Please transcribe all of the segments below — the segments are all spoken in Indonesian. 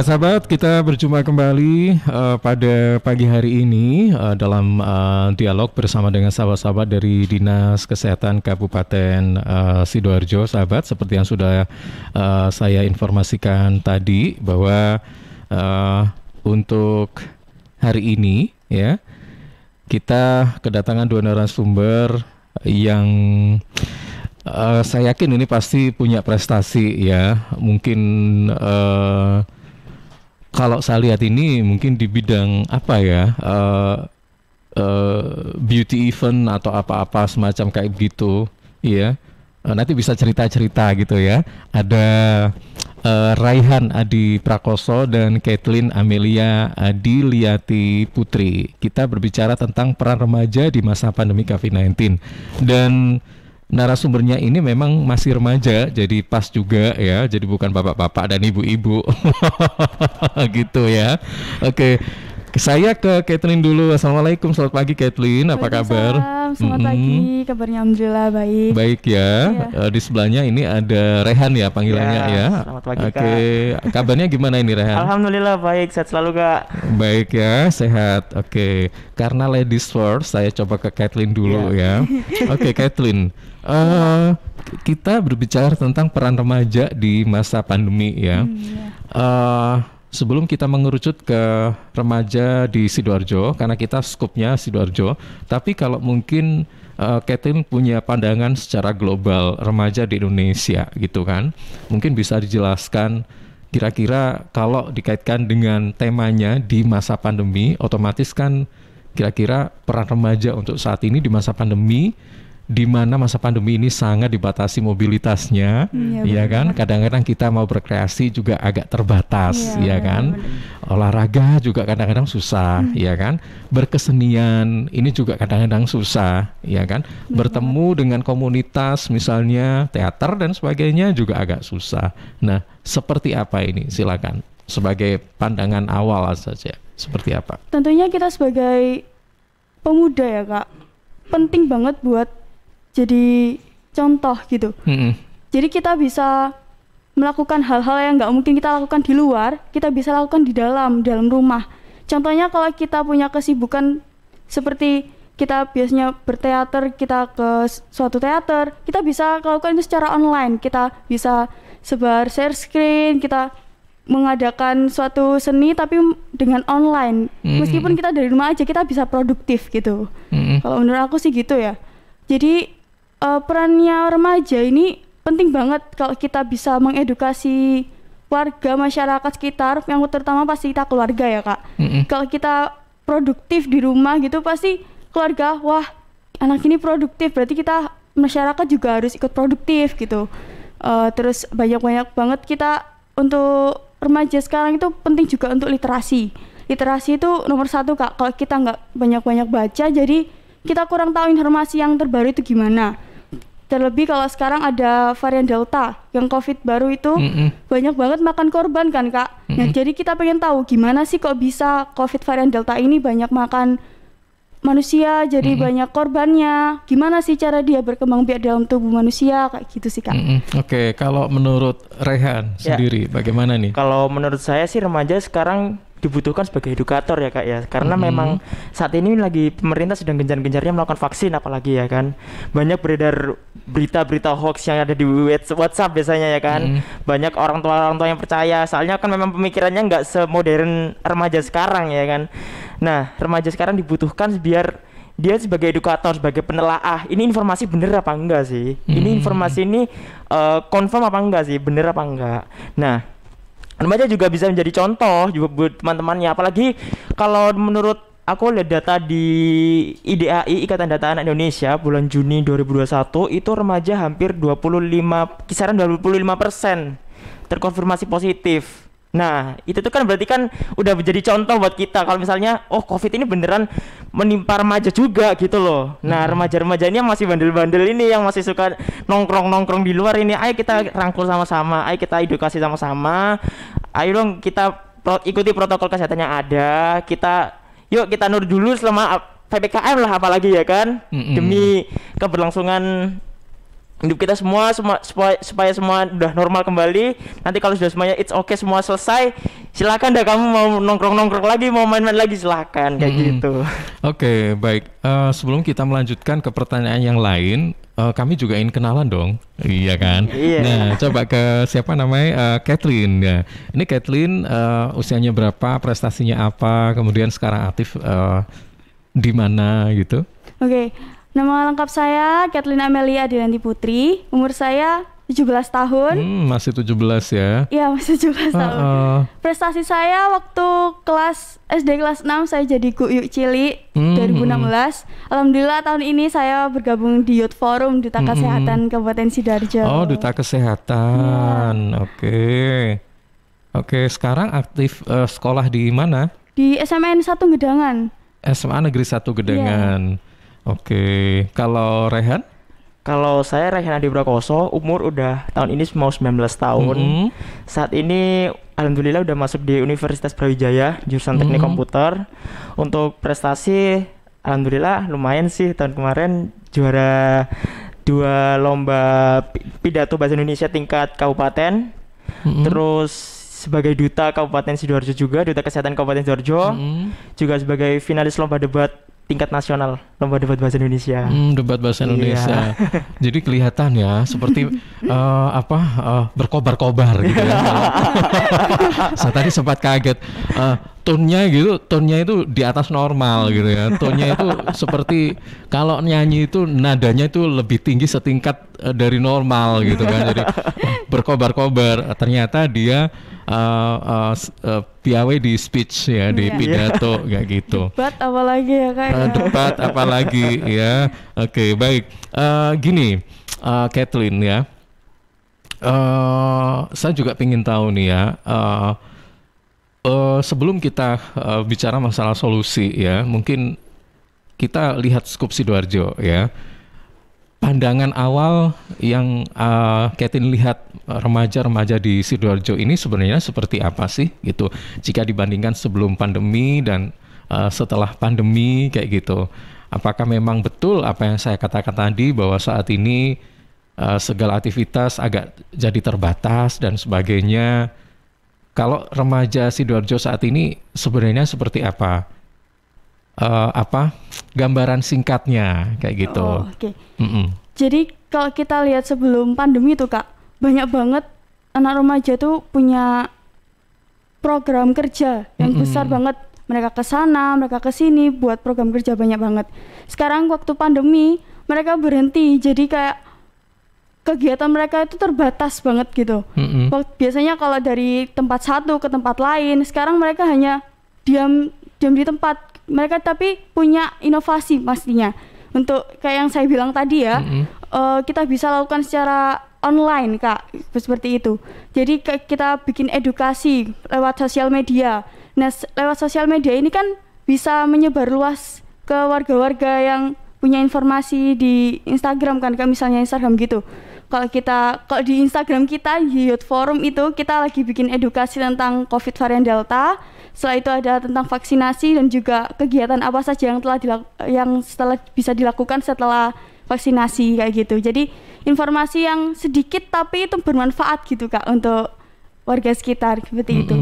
Ya sahabat, kita berjumpa kembali uh, pada pagi hari ini uh, dalam uh, dialog bersama dengan sahabat-sahabat dari Dinas Kesehatan Kabupaten uh, Sidoarjo, sahabat. Seperti yang sudah uh, saya informasikan tadi bahwa uh, untuk hari ini ya kita kedatangan dua narasumber yang uh, saya yakin ini pasti punya prestasi ya, mungkin. Uh, kalau saya lihat ini mungkin di bidang apa ya uh, uh, beauty event atau apa-apa semacam kayak gitu iya uh, nanti bisa cerita-cerita gitu ya ada uh, Raihan Adi Prakoso dan Kathleen Amelia Adi Liati Putri kita berbicara tentang peran remaja di masa pandemi COVID-19 dan narasumbernya ini memang masih remaja, jadi pas juga ya, jadi bukan bapak-bapak dan ibu-ibu gitu ya. Oke. Okay. Saya ke Caitlin dulu. Assalamualaikum, selamat pagi Caitlin. Apa kabar? Selamat mm -hmm. pagi, kabarnya alhamdulillah baik. Baik ya. Yeah. Iya. di sebelahnya ini ada Rehan ya panggilannya yeah, ya. Selamat pagi Oke, okay. kabarnya gimana ini Rehan? Alhamdulillah baik, sehat selalu Kak. Baik ya, sehat. Oke. Karena ladies first, saya coba ke Caitlin dulu yeah. ya. Oke, okay, Caitlin. Uh, kita berbicara tentang peran remaja di masa pandemi ya. Mm, yeah. Iya. uh, sebelum kita mengerucut ke remaja di Sidoarjo karena kita skupnya Sidoarjo tapi kalau mungkin uh, eh, Ketim punya pandangan secara global remaja di Indonesia gitu kan mungkin bisa dijelaskan kira-kira kalau dikaitkan dengan temanya di masa pandemi otomatis kan kira-kira peran remaja untuk saat ini di masa pandemi di mana masa pandemi ini sangat dibatasi mobilitasnya, mm, ya, ya kan? Kadang-kadang kita mau berkreasi juga agak terbatas, ya, ya kan? Olahraga juga kadang-kadang susah, hmm. ya kan? Berkesenian ini juga kadang-kadang susah, ya kan? Bertemu dengan komunitas misalnya teater dan sebagainya juga agak susah. Nah, seperti apa ini? Silakan sebagai pandangan awal saja. Seperti apa? Tentunya kita sebagai pemuda ya, Kak. Penting banget buat jadi contoh gitu. Mm -hmm. Jadi kita bisa melakukan hal-hal yang nggak mungkin kita lakukan di luar, kita bisa lakukan di dalam, dalam rumah. Contohnya kalau kita punya kesibukan seperti kita biasanya berteater, kita ke suatu teater, kita bisa lakukan itu secara online. Kita bisa sebar share screen, kita mengadakan suatu seni tapi dengan online. Mm. Meskipun kita dari rumah aja kita bisa produktif gitu. Mm. Kalau menurut aku sih gitu ya. Jadi uh, perannya remaja ini penting banget kalau kita bisa mengedukasi warga masyarakat sekitar yang terutama pasti kita keluarga ya kak mm -hmm. kalau kita produktif di rumah gitu pasti keluarga wah anak ini produktif berarti kita masyarakat juga harus ikut produktif gitu uh, terus banyak-banyak banget kita untuk remaja sekarang itu penting juga untuk literasi literasi itu nomor satu kak kalau kita nggak banyak-banyak baca jadi kita kurang tahu informasi yang terbaru itu gimana Terlebih kalau sekarang ada varian Delta yang COVID baru itu mm hmm banyak banget makan korban kan kak. Mm hmm Nah jadi kita pengen tahu gimana sih kok bisa COVID varian Delta ini banyak makan manusia jadi mm -hmm. banyak korbannya gimana sih cara dia berkembang biak dalam tubuh manusia kayak gitu sih kak mm -hmm. oke okay, kalau menurut Rehan ya. sendiri bagaimana nih kalau menurut saya sih remaja sekarang dibutuhkan sebagai edukator ya kak ya karena mm -hmm. memang saat ini lagi pemerintah sedang gencar-gencarnya melakukan vaksin apalagi ya kan banyak beredar berita-berita hoax yang ada di WhatsApp biasanya ya kan hmm. banyak orang tua orang tua yang percaya soalnya kan memang pemikirannya nggak semodern remaja sekarang ya kan nah remaja sekarang dibutuhkan biar dia sebagai edukator sebagai penelaah ini informasi bener apa enggak sih hmm. ini informasi ini uh, confirm apa enggak sih bener apa enggak nah remaja juga bisa menjadi contoh juga buat teman-temannya apalagi kalau menurut aku lihat data di IDAI Ikatan Data Anak Indonesia bulan Juni 2021 itu remaja hampir 25 kisaran 25% persen terkonfirmasi positif. Nah, itu tuh kan berarti kan udah menjadi contoh buat kita kalau misalnya oh Covid ini beneran menimpa remaja juga gitu loh. Nah, hmm. remaja-remaja ini yang masih bandel-bandel ini yang masih suka nongkrong-nongkrong di luar ini, ayo kita rangkul sama-sama, ayo kita edukasi sama-sama. Ayo dong kita pro ikuti protokol kesehatan yang ada, kita yuk kita nur dulu selama PPKM lah apalagi ya kan mm -mm. demi keberlangsungan hidup kita semua, semua supaya, supaya semua udah normal kembali nanti kalau sudah semuanya it's okay semua selesai silakan dah kamu mau nongkrong nongkrong lagi mau main-main lagi silakan kayak hmm. gitu oke okay, baik uh, sebelum kita melanjutkan ke pertanyaan yang lain uh, kami juga ingin kenalan dong iya kan iya. nah coba ke siapa namanya uh, eh, Catherine ya ini Catherine uh, usianya berapa prestasinya apa kemudian sekarang aktif uh, di mana gitu oke okay Nama lengkap saya Kathleen Amelia Dianti Putri. Umur saya 17 tahun. Hmm, masih 17 ya? Iya, masih 17 uh, tahun. Prestasi saya waktu kelas SD kelas 6 saya jadi kuyuk Cili hmm, 2016. Alhamdulillah tahun ini saya bergabung di Youth Forum Duta hmm, Kesehatan Kabupaten Sidoarjo. Oh, Duta Kesehatan. Iya. Oke. Okay. Oke, okay, sekarang aktif uh, sekolah di mana? Di SMN 1 Gedangan. SMA Negeri 1 Gedangan. Ya. Oke, kalau Rehan? Kalau saya Rehan Adi Prakoso, umur udah tahun ini mau 19 tahun. Mm -hmm. Saat ini alhamdulillah udah masuk di Universitas Brawijaya jurusan Teknik mm -hmm. Komputer. Untuk prestasi alhamdulillah lumayan sih tahun kemarin juara dua lomba pidato bahasa Indonesia tingkat kabupaten. Mm -hmm. Terus sebagai duta Kabupaten Sidoarjo juga, duta kesehatan Kabupaten Sidoarjo, mm -hmm. juga sebagai finalis lomba debat tingkat nasional lomba debat bahasa Indonesia. Hmm, debat bahasa iya. Indonesia. Iya. Jadi kelihatan ya seperti uh, apa uh, berkobar-kobar gitu ya. Saya tadi sempat kaget. Uh, eh, tonnya gitu, tonnya itu di atas normal gitu ya. Tonnya itu seperti kalau nyanyi itu nadanya itu lebih tinggi setingkat uh, dari normal gitu kan. Jadi berkobar-kobar. Ternyata dia uh, uh, piawai di speech ya, di yeah. pidato iya. kayak gitu. Debat apalagi ya kan? Uh, debat apalagi ya. Oke, okay, baik. Uh, gini, uh, Kathleen ya. Uh, saya juga ingin tahu nih ya. Uh, uh, sebelum kita uh, bicara masalah solusi ya, mungkin kita lihat skup sidoarjo ya pandangan awal yang uh, eh, Ketin lihat remaja-remaja di sidoarjo ini sebenarnya seperti apa sih gitu jika dibandingkan sebelum pandemi dan uh, setelah pandemi kayak gitu apakah memang betul apa yang saya katakan tadi bahwa saat ini uh, segala aktivitas agak jadi terbatas dan sebagainya kalau remaja sidoarjo saat ini sebenarnya seperti apa uh, apa gambaran singkatnya kayak gitu. Oh, Oke. Okay. Jadi kalau kita lihat sebelum pandemi tuh kak banyak banget anak remaja tuh punya program kerja yang mm -mm. besar banget. Mereka ke sana, mereka ke sini buat program kerja banyak banget. Sekarang waktu pandemi mereka berhenti jadi kayak kegiatan mereka itu terbatas banget gitu. Mm -hmm. Biasanya kalau dari tempat satu ke tempat lain, sekarang mereka hanya diam jam di tempat mereka tapi punya inovasi pastinya untuk kayak yang saya bilang tadi ya mm -hmm. uh, kita bisa lakukan secara online kak seperti itu jadi kita bikin edukasi lewat sosial media nah lewat sosial media ini kan bisa menyebar luas ke warga-warga yang punya informasi di Instagram kan kayak misalnya Instagram gitu kalau kita kalau di Instagram kita di Youth Forum itu kita lagi bikin edukasi tentang COVID varian Delta setelah itu ada tentang vaksinasi dan juga kegiatan apa saja yang telah yang setelah bisa dilakukan setelah vaksinasi kayak gitu. Jadi informasi yang sedikit tapi itu bermanfaat gitu Kak untuk warga sekitar seperti mm -hmm. itu.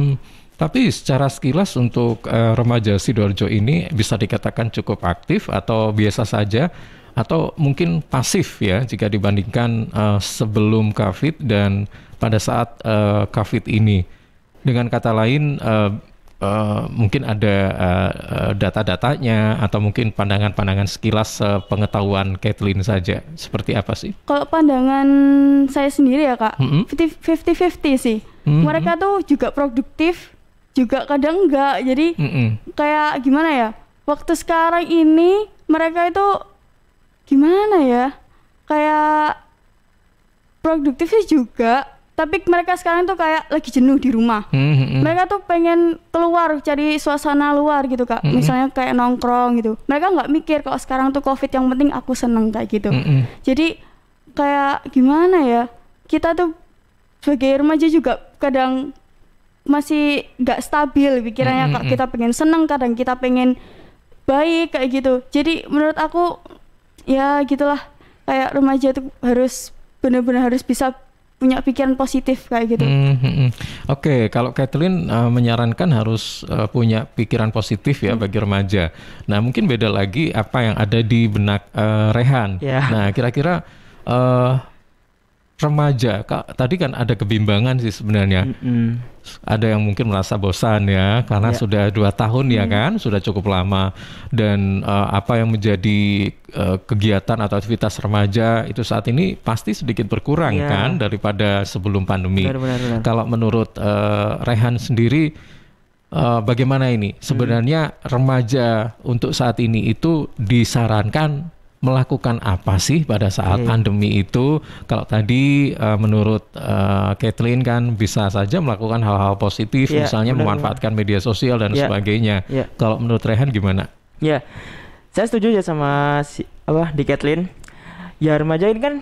Tapi secara sekilas untuk uh, remaja Sidoarjo ini bisa dikatakan cukup aktif atau biasa saja atau mungkin pasif ya jika dibandingkan uh, sebelum COVID dan pada saat uh, COVID ini. Dengan kata lain, uh, uh, mungkin ada uh, data-datanya atau mungkin pandangan-pandangan sekilas uh, pengetahuan Kathleen saja seperti apa sih? Kalau pandangan saya sendiri ya kak, fifty mm-hmm. fifty sih. Mm-hmm. Mereka tuh juga produktif, juga kadang enggak. Jadi mm-hmm. kayak gimana ya? Waktu sekarang ini mereka itu gimana ya? Kayak produktif sih juga, tapi mereka sekarang tuh kayak lagi jenuh di rumah. Mm-hmm. Mereka tuh pengen keluar cari suasana luar gitu kak. Mm-hmm. Misalnya kayak nongkrong gitu. Mereka nggak mikir kalau sekarang tuh covid yang penting aku seneng kayak gitu. Mm-hmm. Jadi kayak gimana ya? Kita tuh sebagai remaja juga kadang masih nggak stabil pikirannya. Mm-hmm. Kak kita pengen seneng, kadang kita pengen baik kayak gitu. Jadi menurut aku ya gitulah kayak remaja tuh harus benar-benar harus bisa punya pikiran positif kayak gitu. Mm -hmm. Oke, okay. kalau Kathleen uh, menyarankan harus uh, punya pikiran positif ya mm. bagi remaja. Nah, mungkin beda lagi apa yang ada di benak uh, Rehan. Yeah. Nah, kira-kira uh, remaja kak tadi kan ada kebimbangan sih sebenarnya mm -hmm. ada yang mungkin merasa bosan ya karena yeah. sudah dua tahun ya mm. ya kan sudah cukup lama dan uh, apa yang menjadi uh, kegiatan atau aktivitas remaja itu saat ini pasti sedikit berkurang yeah. kan daripada sebelum pandemi benar, benar, benar. kalau menurut uh, Rehan sendiri uh, bagaimana ini sebenarnya mm. remaja untuk saat ini itu disarankan melakukan apa sih pada saat hmm. pandemi itu? Kalau tadi uh, menurut uh, eh, Kathleen kan bisa saja melakukan hal-hal positif, ya, misalnya benar, memanfaatkan benar. media sosial dan ya. sebagainya. Ya. Kalau menurut Rehan gimana? Ya, saya setuju ya sama si, apa di Kathleen. Ya remaja ini kan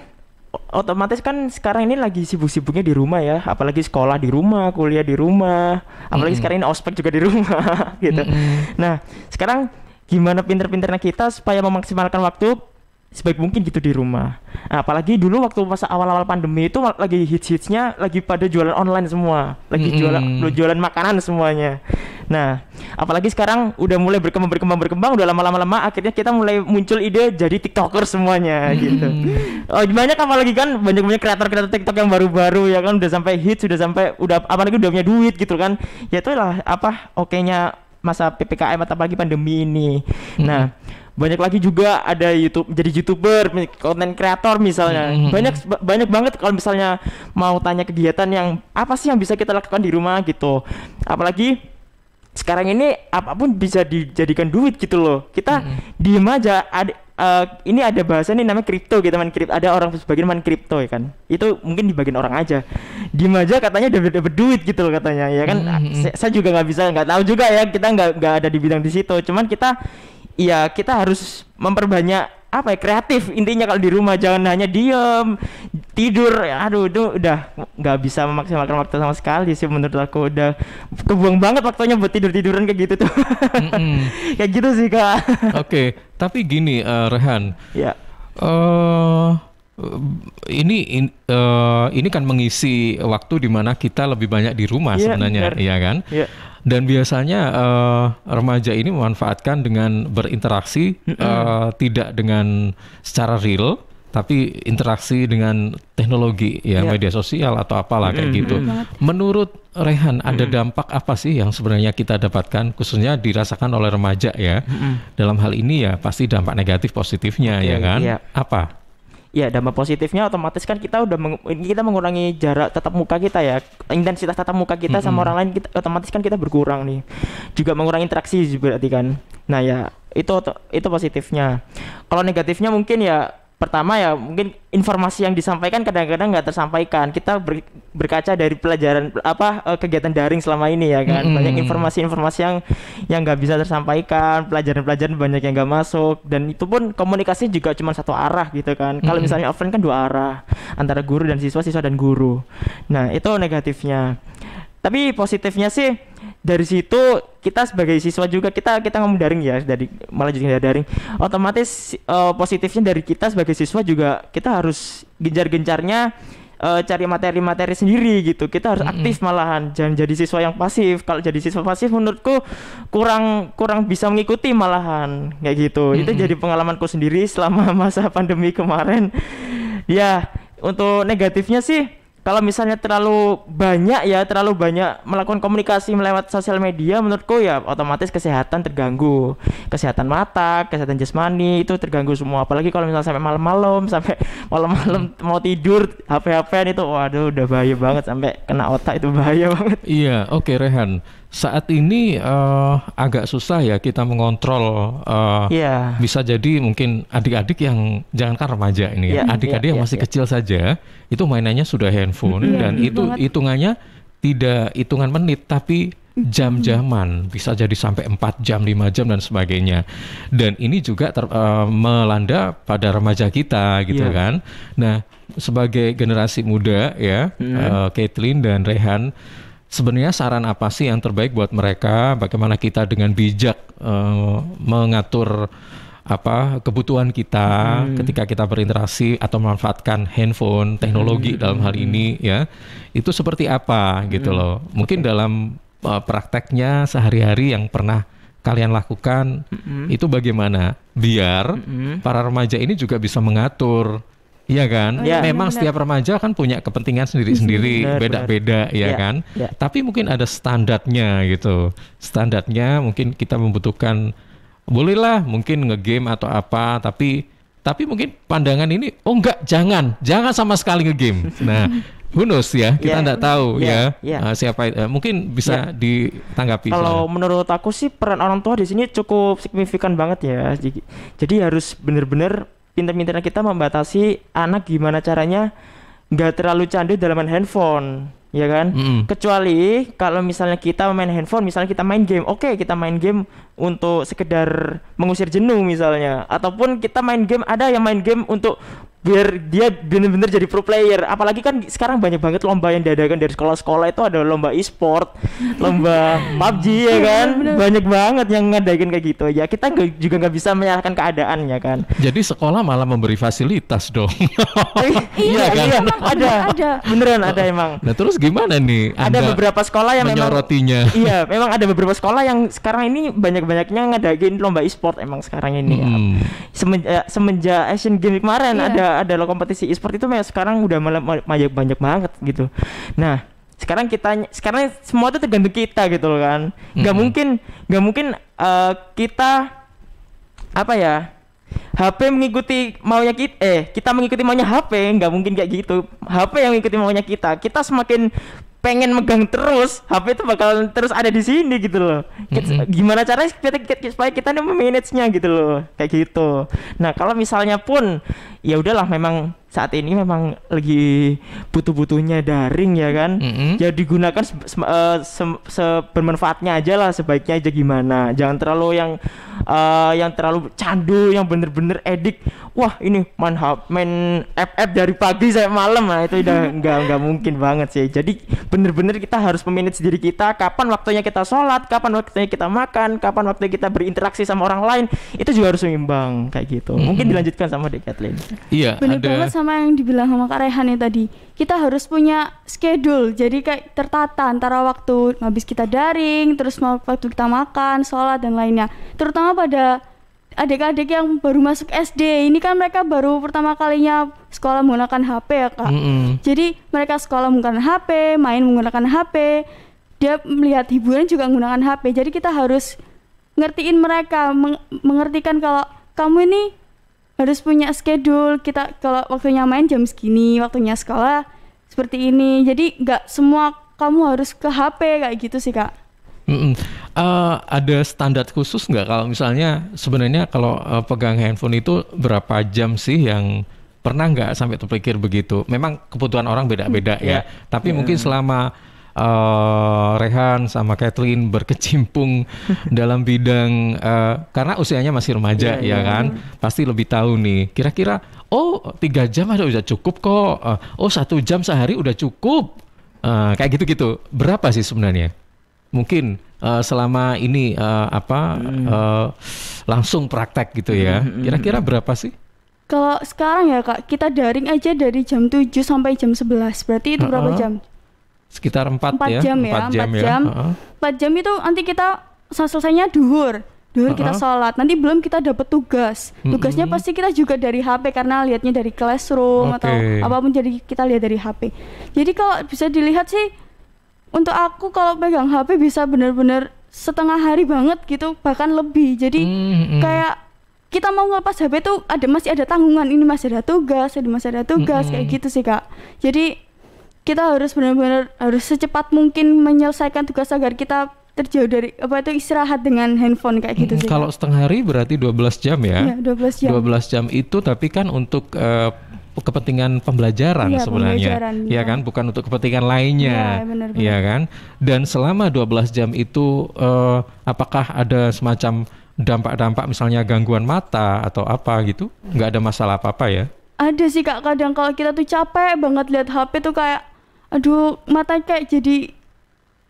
otomatis kan sekarang ini lagi sibuk-sibuknya di rumah ya, apalagi sekolah di rumah, kuliah di rumah, apalagi -hmm. sekarang ini ospek juga di rumah gitu. -hmm. Nah, sekarang gimana pinter-pinternya kita supaya memaksimalkan waktu sebaik mungkin gitu di rumah. Nah, apalagi dulu waktu masa awal-awal pandemi itu lagi hits-hitsnya lagi pada jualan online semua, lagi mm-hmm. jualan makanan semuanya. Nah, apalagi sekarang udah mulai berkembang berkembang berkembang udah lama-lama lama akhirnya kita mulai muncul ide jadi TikToker semuanya mm gitu. Oh, banyak apalagi kan banyak-banyak kreator-kreator TikTok yang baru-baru ya kan udah sampai hits, udah sampai udah apalagi udah punya duit gitu kan. Ya itulah apa oke-nya masa PPKM atau apalagi pandemi ini. Hmm. Nah, banyak lagi juga ada YouTube jadi YouTuber, konten kreator misalnya. Hmm. Banyak banyak banget kalau misalnya mau tanya kegiatan yang apa sih yang bisa kita lakukan di rumah gitu. Apalagi sekarang ini apapun bisa dijadikan duit gitu loh. Kita mm-hmm. diem aja. Ad, uh, ini ada bahasa nih namanya kripto gitu man kripto. Ada orang sebagian man kripto ya kan. Itu mungkin di bagian orang aja. Diem aja katanya dapat dapat duit gitu loh katanya ya kan. Mm-hmm. Hmm, saya, saya juga nggak bisa nggak tahu juga ya. Kita nggak nggak ada di bidang di situ. Cuman kita ya kita harus memperbanyak apa ya kreatif intinya kalau di rumah jangan hanya diem tidur aduh itu udah nggak bisa memaksimalkan waktu sama sekali sih menurut aku udah kebuang banget waktunya buat tidur tiduran kayak gitu tuh mm -mm. kayak gitu sih kak oke okay. tapi gini uh, Rehan ya yeah. uh, Eh, ini in, uh, ini kan mengisi waktu di mana kita lebih banyak di rumah yeah, sebenarnya, benar. ya kan? Yeah. Dan biasanya uh, remaja ini memanfaatkan dengan berinteraksi mm -hmm. uh, tidak dengan secara real, tapi interaksi dengan teknologi, ya yeah. media sosial atau apalah mm -hmm. kayak gitu. Mm -hmm. Menurut Rehan, ada dampak apa sih yang sebenarnya kita dapatkan, khususnya dirasakan oleh remaja ya? Mm -hmm. Dalam hal ini ya pasti dampak negatif positifnya, okay, ya kan? Yeah. Apa? ya dampak positifnya otomatis kan kita udah meng, kita mengurangi jarak tatap muka kita ya intensitas tatap muka kita mm -hmm. sama orang lain kita otomatis kan kita berkurang nih juga mengurangi interaksi berarti kan nah ya itu itu positifnya kalau negatifnya mungkin ya pertama ya mungkin informasi yang disampaikan kadang-kadang nggak tersampaikan kita ber, berkaca dari pelajaran apa eh, kegiatan daring selama ini ya kan banyak informasi-informasi yang yang nggak bisa tersampaikan pelajaran-pelajaran banyak yang nggak masuk dan itu pun komunikasi juga cuma satu arah gitu kan kalau misalnya offline kan dua arah antara guru dan siswa siswa dan guru nah itu negatifnya tapi positifnya sih dari situ kita sebagai siswa juga kita kita ngomong daring ya dari melanjutkan daring otomatis uh, positifnya dari kita sebagai siswa juga kita harus gencar-gencarnya uh, cari materi-materi sendiri gitu kita harus mm -hmm. aktif malahan jangan jadi siswa yang pasif kalau jadi siswa pasif menurutku kurang kurang bisa mengikuti malahan kayak gitu mm -hmm. itu jadi pengalamanku sendiri selama masa pandemi kemarin ya untuk negatifnya sih kalau misalnya terlalu banyak ya terlalu banyak melakukan komunikasi melewat sosial media menurutku ya otomatis kesehatan terganggu kesehatan mata kesehatan jasmani itu terganggu semua apalagi kalau misalnya sampai malam-malam sampai malam-malam mau tidur hp hp itu waduh udah bahaya banget sampai kena otak itu bahaya banget iya oke okay, Rehan saat ini uh, agak susah ya kita mengontrol uh, eh, yeah. bisa jadi mungkin adik-adik yang jangan jangankan remaja ini yeah. ya iya, adik-adik yeah, yang iya, masih yeah. kecil saja itu mainannya sudah handphone iya, dan itu hitungannya tidak hitungan menit tapi jam-jaman bisa jadi sampai 4 jam, 5 jam dan sebagainya. Dan ini juga ter, uh, melanda pada remaja kita gitu yeah. kan. Nah, sebagai generasi muda ya, yeah. Hmm. uh, Caitlin dan Rehan sebenarnya saran apa sih yang terbaik buat mereka? Bagaimana kita dengan bijak uh, mengatur apa kebutuhan kita hmm. ketika kita berinteraksi atau memanfaatkan handphone teknologi hmm. dalam hal ini ya itu seperti apa gitu hmm. loh mungkin Betul. dalam uh, prakteknya sehari-hari yang pernah kalian lakukan -hmm. itu bagaimana biar -hmm. para remaja ini juga bisa mengatur Iya kan? Oh, iya, Memang benar. setiap remaja kan punya kepentingan sendiri-sendiri, beda-beda ya, ya kan? Ya. Tapi mungkin ada standarnya gitu. Standarnya mungkin kita membutuhkan bolehlah mungkin ngegame atau apa, tapi tapi mungkin pandangan ini oh enggak jangan, jangan sama sekali ngegame. Nah, bonus ya, kita iya. enggak iya, ya. tahu ya. ya eh, siapa uh, mungkin bisa ya. ditanggapi. Kalau menurut aku sih peran orang tua di sini cukup signifikan banget ya. Jadi harus benar-benar pinter-pinternya kita membatasi anak gimana caranya nggak terlalu candu dalam main handphone ya kan mm -hmm. kecuali kalau misalnya kita main handphone misalnya kita main game oke okay, kita main game untuk sekedar mengusir jenuh misalnya ataupun kita main game ada yang main game untuk biar dia bener-bener jadi pro player apalagi kan sekarang banyak banget lomba yang diadakan dari sekolah-sekolah itu ada lomba e-sport lomba PUBG ya iya, kan banyak banget yang ngadain kayak gitu ya kita juga nggak bisa menyalahkan keadaannya kan jadi sekolah malah memberi fasilitas dong iya, iya kan iya, ada ada beneran ada emang nah terus gimana nih ada beberapa sekolah yang menyorotinya memang, iya memang ada beberapa sekolah yang sekarang ini banyak-banyaknya ngadain lomba e-sport emang sekarang ini ya. hmm. ya. semenjak eh, semenjak Asian Games kemarin yeah. ada adalah kompetisi e-sport itu memang sekarang udah banyak banyak banget gitu nah sekarang kita sekarang semua itu tergantung kita gitu loh kan Gak mm mungkin gak mungkin uh, kita apa ya HP mengikuti maunya kita eh kita mengikuti maunya HP nggak mungkin kayak gitu HP yang mengikuti maunya kita kita semakin pengen megang terus HP itu bakal terus ada di sini gitu loh mm-hmm. gimana caranya supaya kita, supaya kita nih memanage-nya gitu loh kayak gitu nah kalau misalnya pun ya udahlah memang saat ini memang lagi butuh-butuhnya daring ya kan. Mm-hmm. Ya digunakan se- uh, se- sebermanfaatnya aja lah sebaiknya aja gimana. Jangan terlalu yang uh, yang terlalu candu yang bener-bener edik. Wah, ini main hub, main app dari pagi sampai malam. lah itu udah nggak nggak mungkin banget sih. Jadi bener-bener kita harus meminit sendiri kita kapan waktunya kita sholat, kapan waktunya kita makan, kapan waktunya kita berinteraksi sama orang lain. Itu juga harus seimbang kayak gitu. Mm-hmm. Mungkin dilanjutkan sama Dek Kathleen. Iya. Bener ada... banget sama yang dibilang sama Kak Rehan ya tadi. Kita harus punya schedule. Jadi kayak tertata antara waktu habis kita daring, terus waktu kita makan, sholat dan lainnya. Terutama pada adik-adik yang baru masuk SD ini kan mereka baru pertama kalinya sekolah menggunakan HP ya kak. Mm -hmm. Jadi mereka sekolah menggunakan HP, main menggunakan HP, dia melihat hiburan juga menggunakan HP. Jadi kita harus ngertiin mereka, meng mengertikan kalau kamu ini harus punya schedule kita kalau waktunya main jam segini waktunya sekolah seperti ini jadi nggak semua kamu harus ke HP kayak gitu sih kak Mm -mm. Uh, ada standar khusus nggak kalau misalnya sebenarnya kalau uh, pegang handphone itu berapa jam sih yang pernah nggak sampai terpikir begitu? Memang kebutuhan orang beda-beda hmm. ya, iya. tapi yeah. mungkin selama uh, Rehan sama Kathleen berkecimpung dalam bidang uh, karena usianya masih remaja yeah, ya yeah. kan pasti lebih tahu nih kira-kira oh tiga jam ada udah cukup kok uh, oh satu jam sehari udah cukup uh, kayak gitu-gitu berapa sih sebenarnya mungkin uh, selama ini uh, apa uh, langsung praktek gitu ya hmm, hmm, kira-kira berapa sih kalau sekarang ya kak kita daring aja dari jam 7 sampai jam 11 berarti itu uh -uh. berapa jam sekitar 4, 4 ya. jam ya, empat jam, 4 jam. Ya. 4 jam itu nanti kita selesainya duhur. Duhur uh kita sholat, nanti belum kita dapat tugas. Tugasnya mm-hmm. pasti kita juga dari HP karena lihatnya dari classroom okay. atau apapun jadi kita lihat dari HP. Jadi kalau bisa dilihat sih untuk aku kalau pegang HP bisa benar benar setengah hari banget gitu, bahkan lebih. Jadi mm-hmm. kayak kita mau ngelepas HP tuh ada masih ada tanggungan ini masih ada tugas, ini masih ada tugas mm-hmm. kayak gitu sih kak. Jadi kita harus benar-benar harus secepat mungkin menyelesaikan tugas agar kita terjauh dari apa itu istirahat dengan handphone kayak gitu sih. Kalau setengah hari berarti 12 jam ya. Iya, 12 jam. 12 jam itu tapi kan untuk uh, kepentingan pembelajaran iya, sebenarnya. Pembelajaran, ya. ya kan, bukan untuk kepentingan lainnya. Iya, Ya kan? Dan selama 12 jam itu eh, apakah ada semacam dampak-dampak misalnya gangguan mata atau apa gitu? nggak ada masalah apa-apa ya? Ada sih Kak, kadang kalau kita tuh capek banget lihat HP tuh kayak aduh mata kayak jadi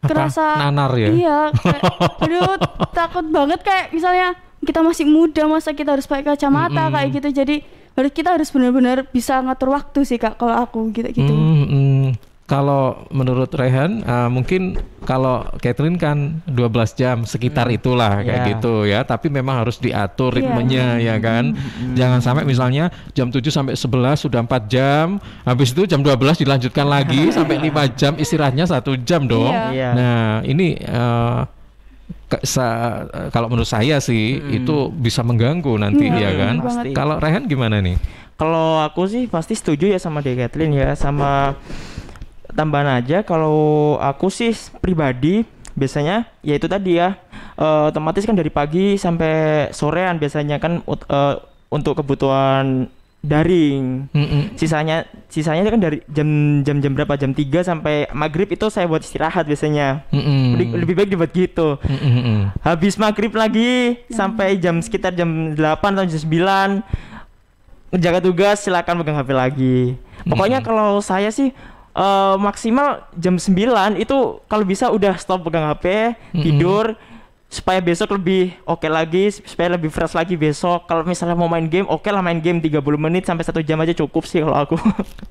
Apa? kerasa nanar ya iya kayak, aduh takut banget kayak misalnya kita masih muda masa kita harus pakai kacamata mm -hmm. kayak gitu jadi harus kita harus benar-benar bisa ngatur waktu sih kak kalau aku gitu gitu mm -hmm kalau menurut Rehan uh, mungkin kalau Catherine kan 12 jam sekitar hmm. itulah kayak yeah. gitu ya tapi memang harus diatur iya. ritmenya yeah. ya hmm. kan hmm. jangan sampai misalnya jam 7 sampai 11 sudah 4 jam habis itu jam 12 dilanjutkan lagi sampai 5 jam istirahatnya satu jam dong yeah. Iya. nah ini uh, sa, kalau menurut saya sih hmm. itu bisa mengganggu nanti ya, ya kan. Kalau Rehan gimana nih? Kalau aku sih pasti setuju ya sama Kathleen ya sama tambahan aja kalau aku sih pribadi biasanya ya itu tadi ya uh, otomatis kan dari pagi sampai sorean biasanya kan uh, untuk kebutuhan daring. Mm -mm. Sisanya sisanya kan dari jam jam jam berapa? Jam 3 sampai maghrib itu saya buat istirahat biasanya. Mm -mm. Lebih, lebih baik dibuat gitu. Mm -mm. Habis maghrib lagi mm. sampai jam sekitar jam 8 atau jam 9 menjaga tugas silakan pegang HP lagi. Pokoknya mm. kalau saya sih uh, maksimal jam 9 itu kalau bisa udah stop pegang HP, mm-hmm. tidur supaya besok lebih oke okay lagi, supaya lebih fresh lagi besok. Kalau misalnya mau main game, oke okay lah main game 30 menit sampai 1 jam aja cukup sih kalau aku.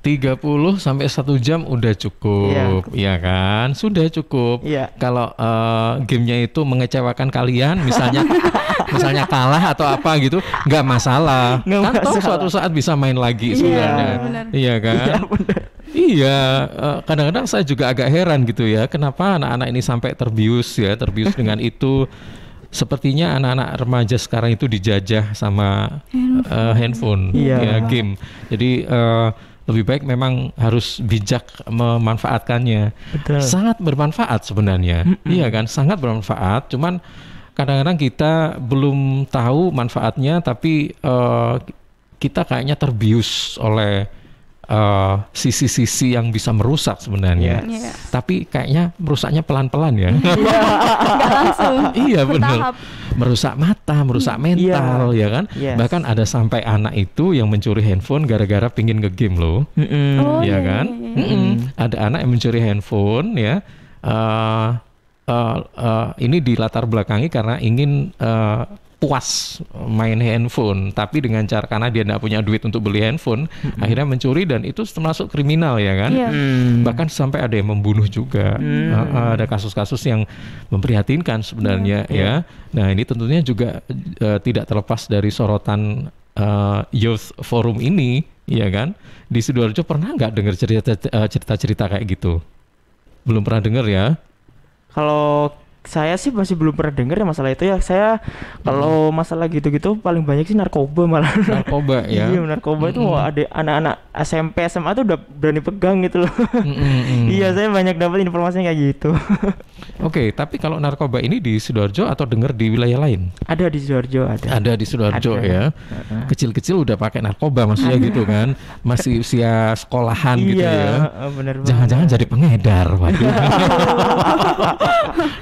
30 sampai 1 jam udah cukup, iya ya kan? Sudah cukup. Yeah. Kalau uh, gamenya itu mengecewakan kalian misalnya misalnya kalah atau apa gitu nggak masalah nggak kan masalah. suatu saat bisa main lagi iya, sebenarnya iya, iya kan iya, Iya, eh, kadang-kadang saya juga agak heran gitu ya, kenapa anak-anak ini sampai terbius ya, terbius dengan itu. Sepertinya anak-anak remaja sekarang itu dijajah sama handphone, uh, handphone yeah. ya game. Jadi uh, lebih baik memang harus bijak memanfaatkannya. Betul. Sangat bermanfaat sebenarnya, mm hmm iya kan, sangat bermanfaat. Cuman kadang-kadang kita belum tahu manfaatnya, tapi uh, kita kayaknya terbius oleh Eh, sisi-sisi uh, yang bisa merusak sebenarnya. Yes. Iya. Tapi kayaknya merusaknya pelan-pelan ya. iya, iya benar. Merusak mata, merusak iya. mental yeah. ya kan. Yes. Bahkan ada sampai anak itu yang mencuri handphone gara-gara pingin game loh. Mm oh, ya yeah, kan? Yeah, Mm -hmm. Ada anak yang mencuri handphone ya. Uh, Uh, uh, ini dilatar belakangi karena ingin uh, puas main handphone tapi dengan cara karena dia tidak punya duit untuk beli handphone hmm. akhirnya mencuri dan itu termasuk kriminal ya kan yeah. hmm. bahkan sampai ada yang membunuh juga hmm. uh, ada kasus-kasus yang memprihatinkan sebenarnya yeah. Hmm. ya nah ini tentunya juga uh, tidak terlepas dari sorotan uh, youth forum ini ya kan di sidoarjo pernah nggak dengar cerita eh, cerita cerita kayak gitu belum pernah dengar ya kalau saya sih masih belum pernah dengar ya masalah itu ya. Saya kalau hmm. masalah gitu-gitu paling banyak sih narkoba malah. Narkoba ya. iya, narkoba hmm. itu ada anak-anak SMP SMA tuh udah berani pegang gitu loh. hmm. hmm, hmm. iya, saya banyak dapat informasinya kayak gitu. Oke, okay, tapi kalau narkoba ini di Sidoarjo atau dengar di wilayah lain? Ada di Sidoarjo, ada. Ada di Sidoarjo ya. Kecil-kecil udah pakai narkoba maksudnya gitu kan. Masih usia sekolahan gitu iya, ya. Iya, Jangan-jangan jadi pengedar, waduh.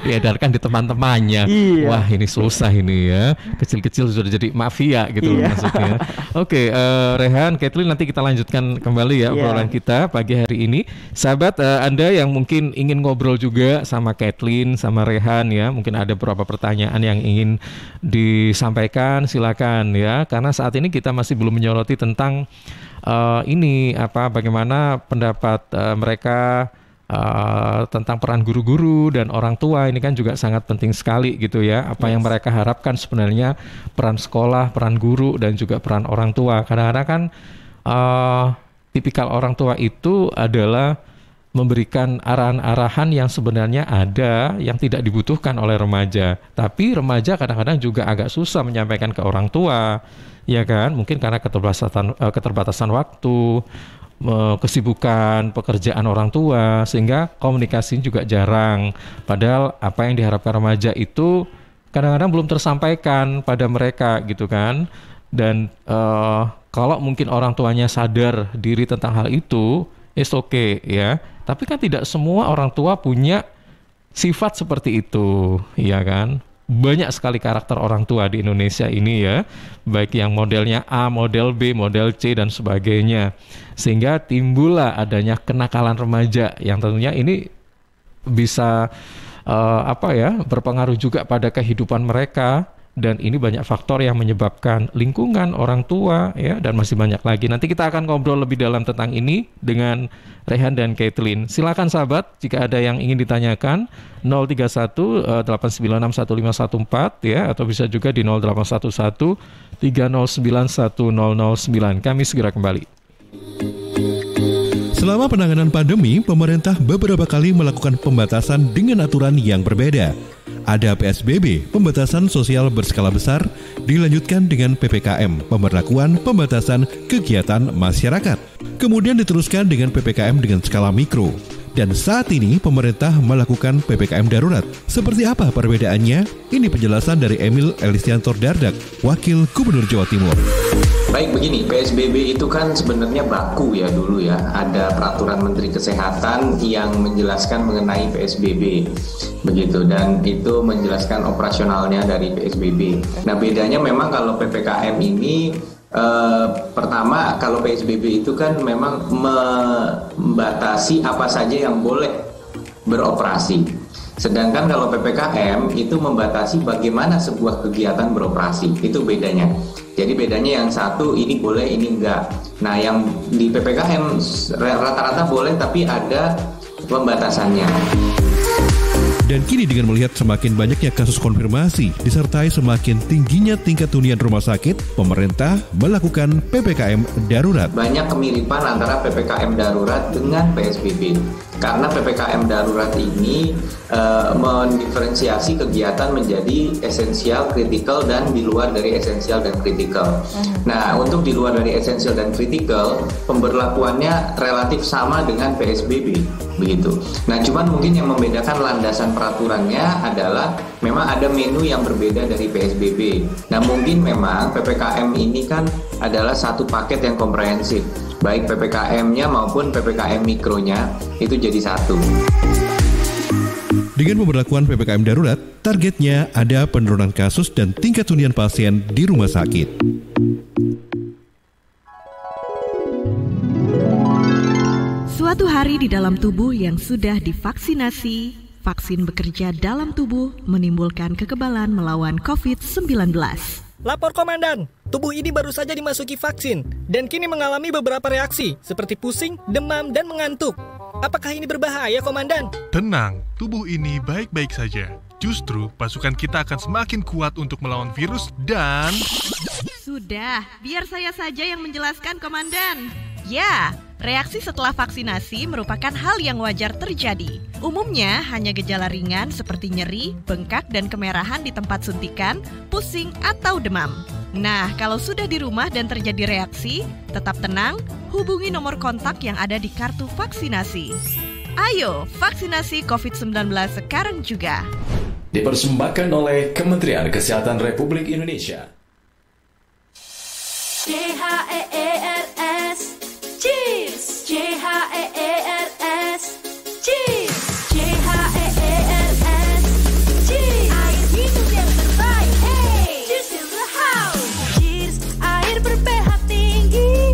ya, disebarkan di teman-temannya. Iya. Wah ini susah ini ya. Kecil-kecil sudah jadi mafia gitu iya. maksudnya. Oke, okay, uh, eh, Rehan, Caitlin nanti kita lanjutkan kembali ya iya. obrolan yeah. kita pagi hari ini. Sahabat, uh, Anda yang mungkin ingin ngobrol juga sama Caitlin, sama Rehan ya, mungkin ada beberapa pertanyaan yang ingin disampaikan, silakan ya. Karena saat ini kita masih belum menyoroti tentang uh, ini apa bagaimana pendapat uh, mereka Uh, tentang peran guru-guru dan orang tua ini kan juga sangat penting sekali gitu ya apa yes. yang mereka harapkan sebenarnya peran sekolah peran guru dan juga peran orang tua kadang-kadang kan uh, tipikal orang tua itu adalah memberikan arahan-arahan yang sebenarnya ada yang tidak dibutuhkan oleh remaja. Tapi remaja kadang-kadang juga agak susah menyampaikan ke orang tua ya kan? Mungkin karena keterbatasan uh, keterbatasan waktu, kesibukan, pekerjaan orang tua, sehingga komunikasi juga jarang. Padahal apa yang diharapkan remaja itu kadang-kadang belum tersampaikan pada mereka gitu kan. Dan uh, kalau mungkin orang tuanya sadar diri tentang hal itu, it's okay ya. Tapi kan tidak semua orang tua punya sifat seperti itu, ya kan? banyak sekali karakter orang tua di Indonesia ini ya, baik yang modelnya A, model B, model C dan sebagainya. Sehingga timbullah adanya kenakalan remaja yang tentunya ini bisa uh, apa ya, berpengaruh juga pada kehidupan mereka dan ini banyak faktor yang menyebabkan lingkungan orang tua ya dan masih banyak lagi. Nanti kita akan ngobrol lebih dalam tentang ini dengan Rehan dan Caitlin. Silakan sahabat jika ada yang ingin ditanyakan 031 ya atau bisa juga di 0811 3091009. Kami segera kembali. Selama penanganan pandemi, pemerintah beberapa kali melakukan pembatasan dengan aturan yang berbeda ada PSBB, pembatasan sosial berskala besar, dilanjutkan dengan PPKM, pemberlakuan pembatasan kegiatan masyarakat. Kemudian diteruskan dengan PPKM dengan skala mikro. Dan saat ini pemerintah melakukan PPKM darurat. Seperti apa perbedaannya? Ini penjelasan dari Emil Elistiantor Dardak, Wakil Gubernur Jawa Timur. Baik begini, PSBB itu kan sebenarnya baku ya dulu ya. Ada peraturan Menteri Kesehatan yang menjelaskan mengenai PSBB. Begitu dan itu menjelaskan operasionalnya dari PSBB. Nah, bedanya memang kalau PPKM ini eh, pertama kalau PSBB itu kan memang membatasi apa saja yang boleh beroperasi. Sedangkan kalau PPKM itu membatasi bagaimana sebuah kegiatan beroperasi. Itu bedanya. Jadi bedanya yang satu ini boleh, ini enggak. Nah, yang di PPKM rata-rata boleh tapi ada pembatasannya. Dan kini dengan melihat semakin banyaknya kasus konfirmasi disertai semakin tingginya tingkat hunian rumah sakit, pemerintah melakukan PPKM darurat. Banyak kemiripan antara PPKM darurat dengan PSBB karena PPKM darurat ini e, mendiferensiasi kegiatan menjadi esensial, kritikal dan di luar dari esensial dan kritikal. Hmm. Nah, untuk di luar dari esensial dan kritikal, pemberlakuannya relatif sama dengan PSBB begitu. Nah, cuman mungkin yang membedakan landasan peraturannya adalah memang ada menu yang berbeda dari PSBB. Nah mungkin memang PPKM ini kan adalah satu paket yang komprehensif, baik PPKM-nya maupun PPKM mikronya itu jadi satu. Dengan pemberlakuan PPKM darurat, targetnya ada penurunan kasus dan tingkat hunian pasien di rumah sakit. Suatu hari di dalam tubuh yang sudah divaksinasi vaksin bekerja dalam tubuh menimbulkan kekebalan melawan COVID-19. Lapor komandan, tubuh ini baru saja dimasuki vaksin dan kini mengalami beberapa reaksi seperti pusing, demam, dan mengantuk. Apakah ini berbahaya, komandan? Tenang, tubuh ini baik-baik saja. Justru pasukan kita akan semakin kuat untuk melawan virus dan... Sudah, biar saya saja yang menjelaskan, komandan. Ya, Reaksi setelah vaksinasi merupakan hal yang wajar terjadi. Umumnya hanya gejala ringan seperti nyeri, bengkak dan kemerahan di tempat suntikan, pusing atau demam. Nah, kalau sudah di rumah dan terjadi reaksi, tetap tenang, hubungi nomor kontak yang ada di kartu vaksinasi. Ayo, vaksinasi COVID-19 sekarang juga. Dipersembahkan oleh Kementerian Kesehatan Republik Indonesia. Cheers! C-H-E-E-R-S h e, e, e, e s Cheers! Air minum yang terbaik, Cheers Cheers! Air tinggi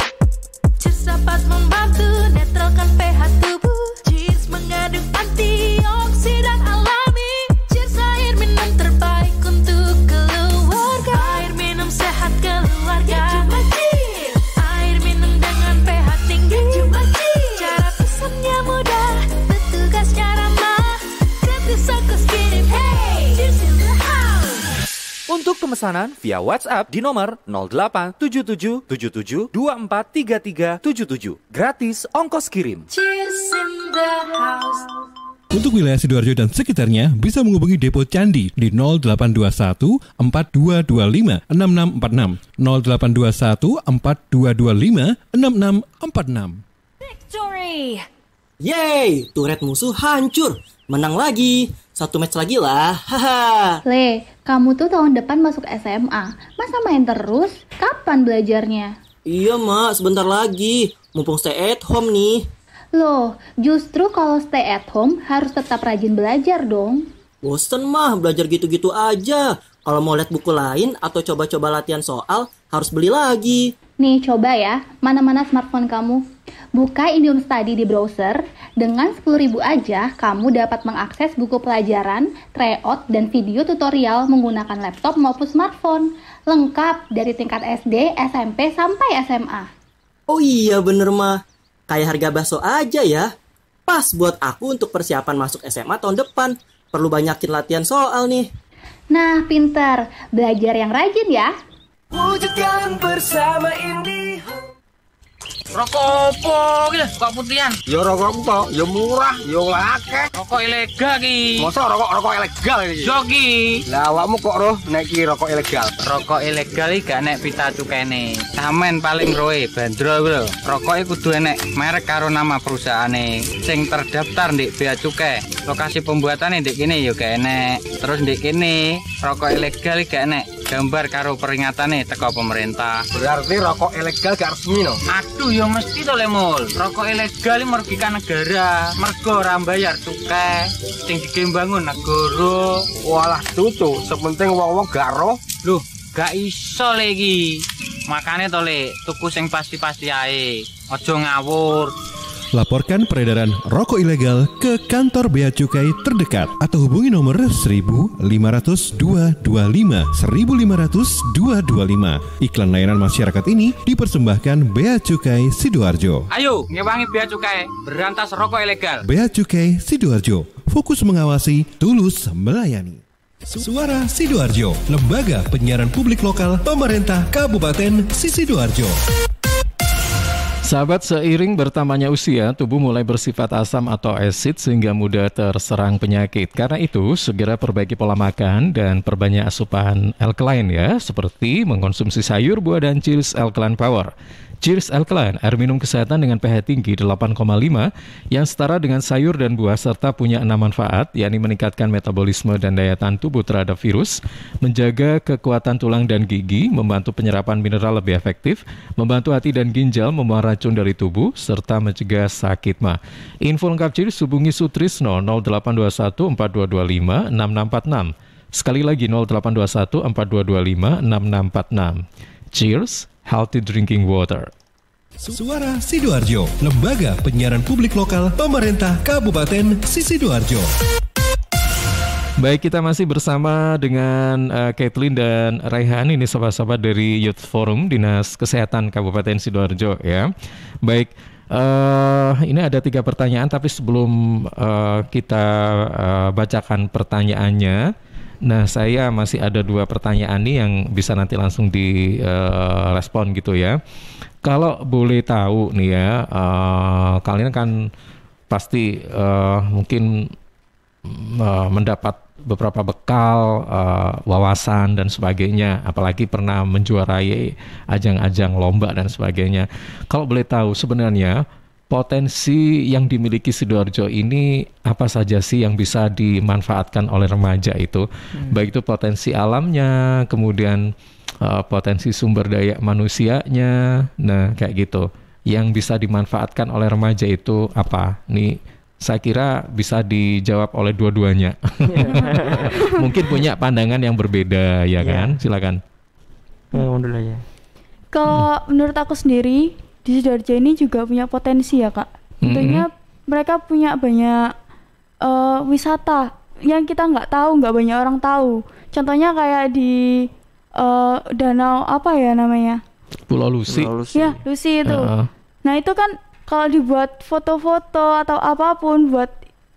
Cheers dapat membantu netralkan pH tubuh Cheers mengandung antioksidan. Untuk pemesanan via WhatsApp di nomor 087777243377. Gratis ongkos kirim. Cheers in the house. Untuk wilayah Sidoarjo dan sekitarnya bisa menghubungi Depo Candi di 0821 4225 6646 0821 4225 6646 Victory! Yeay, turret musuh hancur menang lagi. Satu match lagi lah, haha. Le, kamu tuh tahun depan masuk SMA. Masa main terus? Kapan belajarnya? Iya, Mak. Sebentar lagi. Mumpung stay at home nih. Loh, justru kalau stay at home harus tetap rajin belajar dong. Bosen mah, belajar gitu-gitu aja. Kalau mau lihat buku lain atau coba-coba latihan soal, harus beli lagi. Nih, coba ya. Mana-mana smartphone kamu. Buka Indium Study di browser, dengan 10.000 aja kamu dapat mengakses buku pelajaran, tryout, dan video tutorial menggunakan laptop maupun smartphone. Lengkap dari tingkat SD, SMP, sampai SMA. Oh iya bener mah, kayak harga bakso aja ya. Pas buat aku untuk persiapan masuk SMA tahun depan, perlu banyakin latihan soal nih. Nah, pinter. Belajar yang rajin ya. Wujudkan bersama Indihome. Rokok opo gitu Rokok putihan. Ya rokok tok, ya murah, ya akeh. Rokok ilegal ki. Mosok rokok-rokok ilegal iki? Yo Lah awakmu kok roh nek rokok ilegal. Rokok ilegal iki gak nek pita cukene. Sampean paling roe bandrol kuwi rokok ikut kudu enek merek karo nama perusahaan perusahaane sing terdaftar di bea cukai. Lokasi pembuatan ndek di kini ya gak enek. Terus di kini rokok ilegal iki gak enek gambar karo peringatan nih teko pemerintah berarti rokok ilegal gak resmi no aduh ya mesti to lemul rokok ilegal ini merugikan negara mergo ora bayar cukai sing digembangun negara walah tutu sepenting wong-wong gak roh Loh, gak iso lagi. makanya to, tuku sing pasti-pasti ae. ojo ngawur. Laporkan peredaran rokok ilegal ke kantor Bea Cukai terdekat atau hubungi nomor 1500 225 Iklan layanan masyarakat ini dipersembahkan Bea Cukai Sidoarjo. Ayo, ngewangi Bea Cukai, berantas rokok ilegal. Bea Cukai Sidoarjo, fokus mengawasi, tulus melayani. Suara Sidoarjo, lembaga penyiaran publik lokal pemerintah Kabupaten Sidoarjo. Sahabat, seiring bertambahnya usia, tubuh mulai bersifat asam atau asid sehingga mudah terserang penyakit. Karena itu, segera perbaiki pola makan dan perbanyak asupan alkaline ya, seperti mengkonsumsi sayur, buah, dan chills alkaline power. Cheers Alkaline, air minum kesehatan dengan pH tinggi 8,5 yang setara dengan sayur dan buah serta punya enam manfaat, yakni meningkatkan metabolisme dan daya tahan tubuh terhadap virus, menjaga kekuatan tulang dan gigi, membantu penyerapan mineral lebih efektif, membantu hati dan ginjal membuang racun dari tubuh, serta mencegah sakit mah. Info lengkap Cheers hubungi Sutrisno 0821 4225 6646. Sekali lagi 0821 4225 6646. Cheers! healthy drinking water. Suara Sidoarjo, Lembaga Penyiaran Publik Lokal Pemerintah Kabupaten Sidoarjo. Baik, kita masih bersama dengan uh, Caitlin dan Raihan ini sahabat-sahabat dari Youth Forum Dinas Kesehatan Kabupaten Sidoarjo ya. Baik, Uh, ini ada tiga pertanyaan, tapi sebelum uh, kita uh, bacakan pertanyaannya, Nah, saya masih ada dua pertanyaan nih yang bisa nanti langsung direspon eh, uh, gitu ya. Kalau boleh tahu nih ya, uh, kalian kan pasti uh, mungkin uh, mendapat beberapa bekal, uh, wawasan dan sebagainya, apalagi pernah menjuarai ajang-ajang lomba dan sebagainya. Kalau boleh tahu sebenarnya potensi yang dimiliki Sidoarjo ini apa saja sih yang bisa dimanfaatkan oleh remaja itu? Hmm. Baik itu potensi alamnya, kemudian uh, potensi sumber daya manusianya, nah kayak gitu. Yang bisa dimanfaatkan oleh remaja itu apa? Nih saya kira bisa dijawab oleh dua-duanya. Mungkin punya pandangan yang berbeda ya yeah. kan? Silakan. Ya, Kalau menurut aku sendiri di sidoarjo ini juga punya potensi ya kak tentunya mm -hmm. mereka punya banyak uh, wisata yang kita nggak tahu nggak banyak orang tahu contohnya kayak di uh, danau apa ya namanya Pulau Lusi. Pulau Lusi. Ya, Lusi itu. Uh. Nah, itu kan kalau dibuat foto-foto atau apapun buat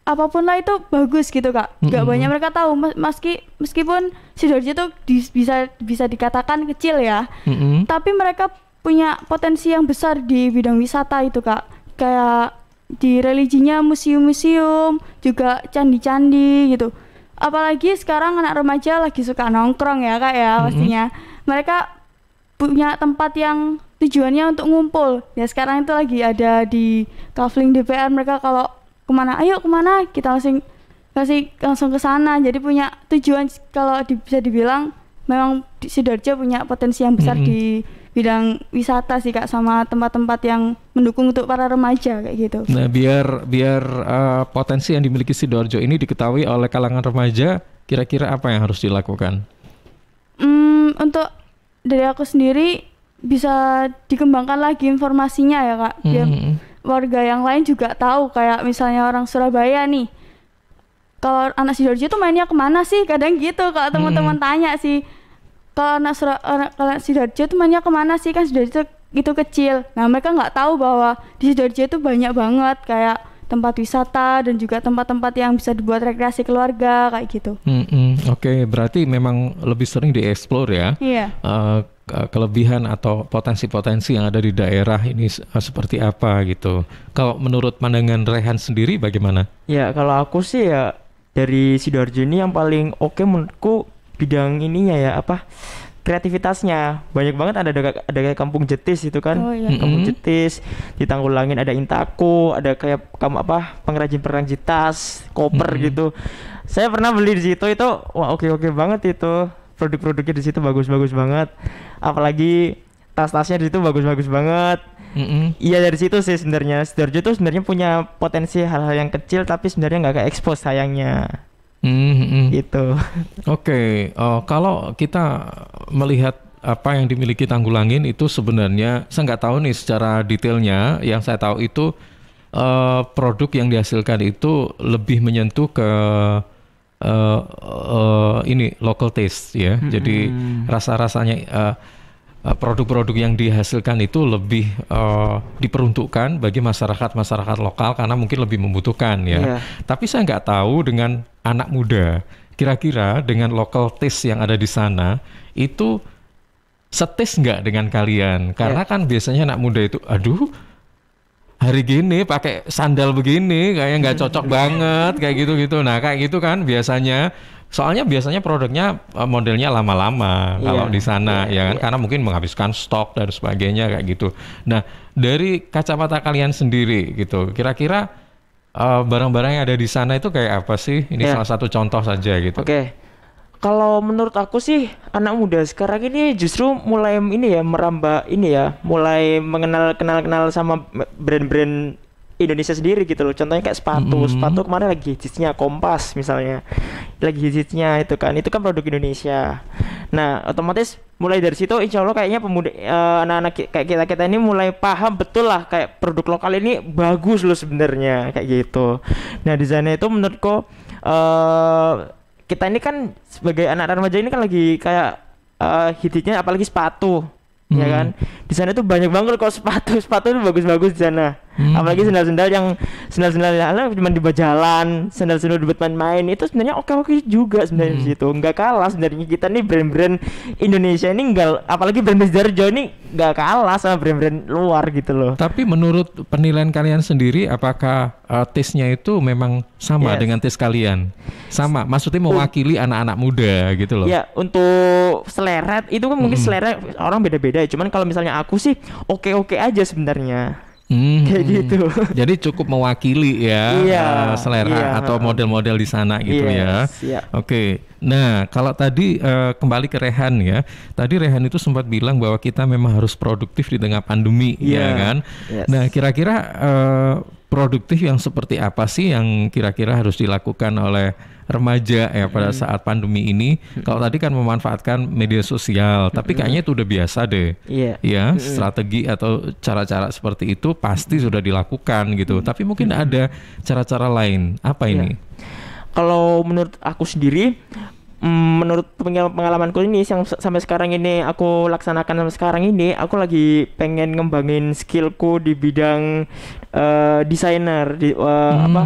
apapun lah itu bagus gitu, Kak. Enggak mm -hmm. banyak mereka tahu meski meskipun Sidoarjo itu bisa bisa dikatakan kecil ya. Mm -hmm. Tapi mereka punya potensi yang besar di bidang wisata itu kak kayak di religinya museum-museum juga candi-candi gitu apalagi sekarang anak remaja lagi suka nongkrong ya kak ya mm-hmm. pastinya mereka punya tempat yang tujuannya untuk ngumpul ya sekarang itu lagi ada di kafling DPR mereka kalau kemana ayo kemana kita langsung kasih langsung ke sana jadi punya tujuan kalau bisa dibilang memang di sidoarjo punya potensi yang besar mm-hmm. di bidang wisata sih kak sama tempat-tempat yang mendukung untuk para remaja kayak gitu. Nah biar biar uh, potensi yang dimiliki sidoarjo ini diketahui oleh kalangan remaja, kira-kira apa yang harus dilakukan? Hmm, untuk dari aku sendiri bisa dikembangkan lagi informasinya ya kak, biar hmm. warga yang lain juga tahu kayak misalnya orang Surabaya nih. Kalau anak sidoarjo itu mainnya kemana sih? Kadang gitu kalau teman-teman hmm. tanya sih kalau anak Surab anak, si sidoarjo itu mainnya kemana sih kan sidoarjo itu kecil nah mereka nggak tahu bahwa di sidoarjo itu banyak banget kayak tempat wisata dan juga tempat-tempat yang bisa dibuat rekreasi keluarga kayak gitu. Mm -hmm. Oke, okay, berarti memang lebih sering dieksplor ya. Iya. Yeah. Uh, kelebihan atau potensi-potensi yang ada di daerah ini eh, seperti apa gitu. Kalau menurut pandangan Rehan sendiri bagaimana? Ya kalau aku sih ya dari sidoarjo ini yang paling oke okay menurutku bidang ininya ya apa kreativitasnya banyak banget ada ada, ada kayak kampung jetis itu kan oh, iya. kampung mm -hmm. jetis di Tanggulangin ada intaku ada kayak kamu apa pengrajin pengrajin tas koper mm -hmm. gitu saya pernah beli di situ itu wah oke oke banget itu produk-produknya di situ bagus-bagus banget apalagi tas-tasnya di situ bagus-bagus banget Iya mm -hmm. dari situ sih sebenarnya Sidoarjo itu sebenarnya punya potensi hal-hal yang kecil tapi sebenarnya nggak ke expose sayangnya Mm-hmm. Gitu. Oke, okay. uh, eh, kalau kita melihat apa yang dimiliki Tanggulangin itu sebenarnya saya nggak tahu nih secara detailnya. Yang saya tahu itu uh, produk yang dihasilkan itu lebih menyentuh ke uh, uh, ini local taste ya. Mm-hmm. Jadi hmm. rasa-rasanya uh, Eh, produk-produk yang dihasilkan itu lebih uh, diperuntukkan bagi masyarakat-masyarakat lokal karena mungkin lebih membutuhkan ya. Yeah. Tapi saya nggak tahu dengan anak muda, kira-kira dengan local taste yang ada di sana itu setis nggak dengan kalian? Karena yeah. kan biasanya anak muda itu, aduh hari gini pakai sandal begini kayak nggak cocok banget kayak gitu gitu nah kayak gitu kan biasanya Soalnya biasanya produknya eh, modelnya lama-lama yeah. kalau iya, di sana yeah, ya kan yeah. karena mungkin menghabiskan stok dan sebagainya kayak gitu. Nah, dari kacamata kalian sendiri gitu, kira-kira uh, barang-barang yang ada di sana itu kayak apa sih? Ini yeah. salah satu contoh saja gitu. Oke. Okay. Kalau menurut aku sih anak muda sekarang ini justru mulai ini ya merambah ini ya, mulai mengenal kenal-kenal sama brand-brand Indonesia sendiri gitu loh. Contohnya kayak sepatu, mm -hmm. sepatu kemarin lagi hitsnya Kompas misalnya, lagi hitsnya itu kan, itu kan produk Indonesia. Nah, otomatis mulai dari situ, insya Allah kayaknya pemuda, eh, anak-anak uh, kayak kita kita ini mulai paham betul lah kayak produk lokal ini bagus loh sebenarnya kayak gitu. Nah, di sana itu menurutku uh, kita ini kan sebagai anak anak remaja ini kan lagi kayak uh, hitsnya apalagi sepatu, hmm. ya kan. Di sana tuh banyak banget kok sepatu, sepatu tuh bagus-bagus di sana Hmm. Apalagi sendal-sendal yang sendal-sendal yang cuma dibuat jalan, sendal-sendal dibuat main-main itu sebenarnya oke-oke juga sebenarnya hmm. situ. Enggak kalah sebenarnya kita nih brand-brand Indonesia ini enggak apalagi brand-brand Jarjo ini enggak kalah sama brand-brand luar gitu loh. Tapi menurut penilaian kalian sendiri apakah uh, taste-nya itu memang sama yes. dengan taste kalian? Sama, maksudnya mewakili anak-anak muda gitu loh. Ya, untuk selera itu kan mungkin hmm. selera orang beda-beda. ya Cuman kalau misalnya aku sih oke-oke aja sebenarnya Hmm, kayak hmm. gitu. Jadi cukup mewakili ya iya, uh, selera iya. atau model-model di sana gitu yes, iya, ya. Iya. Oke. Okay. Nah, kalau tadi uh, kembali ke Rehan ya. Tadi Rehan itu sempat bilang bahwa kita memang harus produktif di tengah pandemi yeah. ya iya, kan. Yes. Nah, kira-kira uh, produktif yang seperti apa sih yang kira-kira harus dilakukan oleh remaja ya pada saat pandemi ini hmm. kalau tadi kan memanfaatkan media sosial hmm. tapi kayaknya itu udah biasa deh yeah. ya hmm. Iya, strategi atau cara-cara seperti itu pasti sudah dilakukan gitu hmm. tapi mungkin hmm. ada cara-cara lain apa yeah. ini kalau menurut aku sendiri mm, menurut pengalamanku ini yang sampai sekarang ini aku laksanakan sampai sekarang ini aku lagi pengen ngembangin skillku di bidang uh, desainer di uh, hmm, apa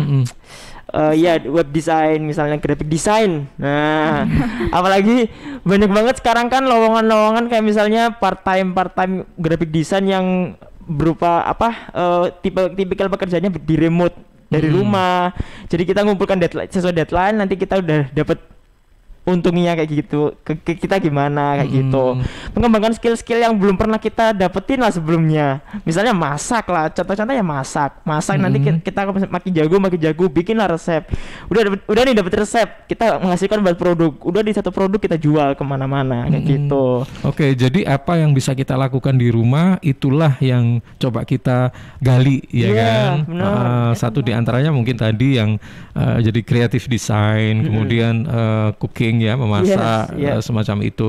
uh, ya web design misalnya graphic design nah apalagi banyak banget sekarang kan lowongan-lowongan kayak misalnya part time part time graphic design yang berupa apa uh, tipe tipikal pekerjaannya di remote dari hmm. rumah jadi kita ngumpulkan deadline sesuai deadline nanti kita udah dapat untungnya kayak gitu ke, kita gimana kayak hmm. gitu mengembangkan skill-skill yang belum pernah kita dapetin lah sebelumnya misalnya masak lah contoh-contoh ya masak masak hmm. nanti kita, kita makin jago makin jago bikin lah resep udah dapet, udah nih dapet resep kita menghasilkan buat produk udah di satu produk kita jual kemana-mana kayak hmm. gitu oke jadi apa yang bisa kita lakukan di rumah itulah yang coba kita gali ya yeah, kan bener. Uh, ah, satu di antaranya mungkin tadi yang uh, jadi kreatif design -hmm. kemudian uh, cooking cooking ya, memasak yes, eh, yes. semacam itu.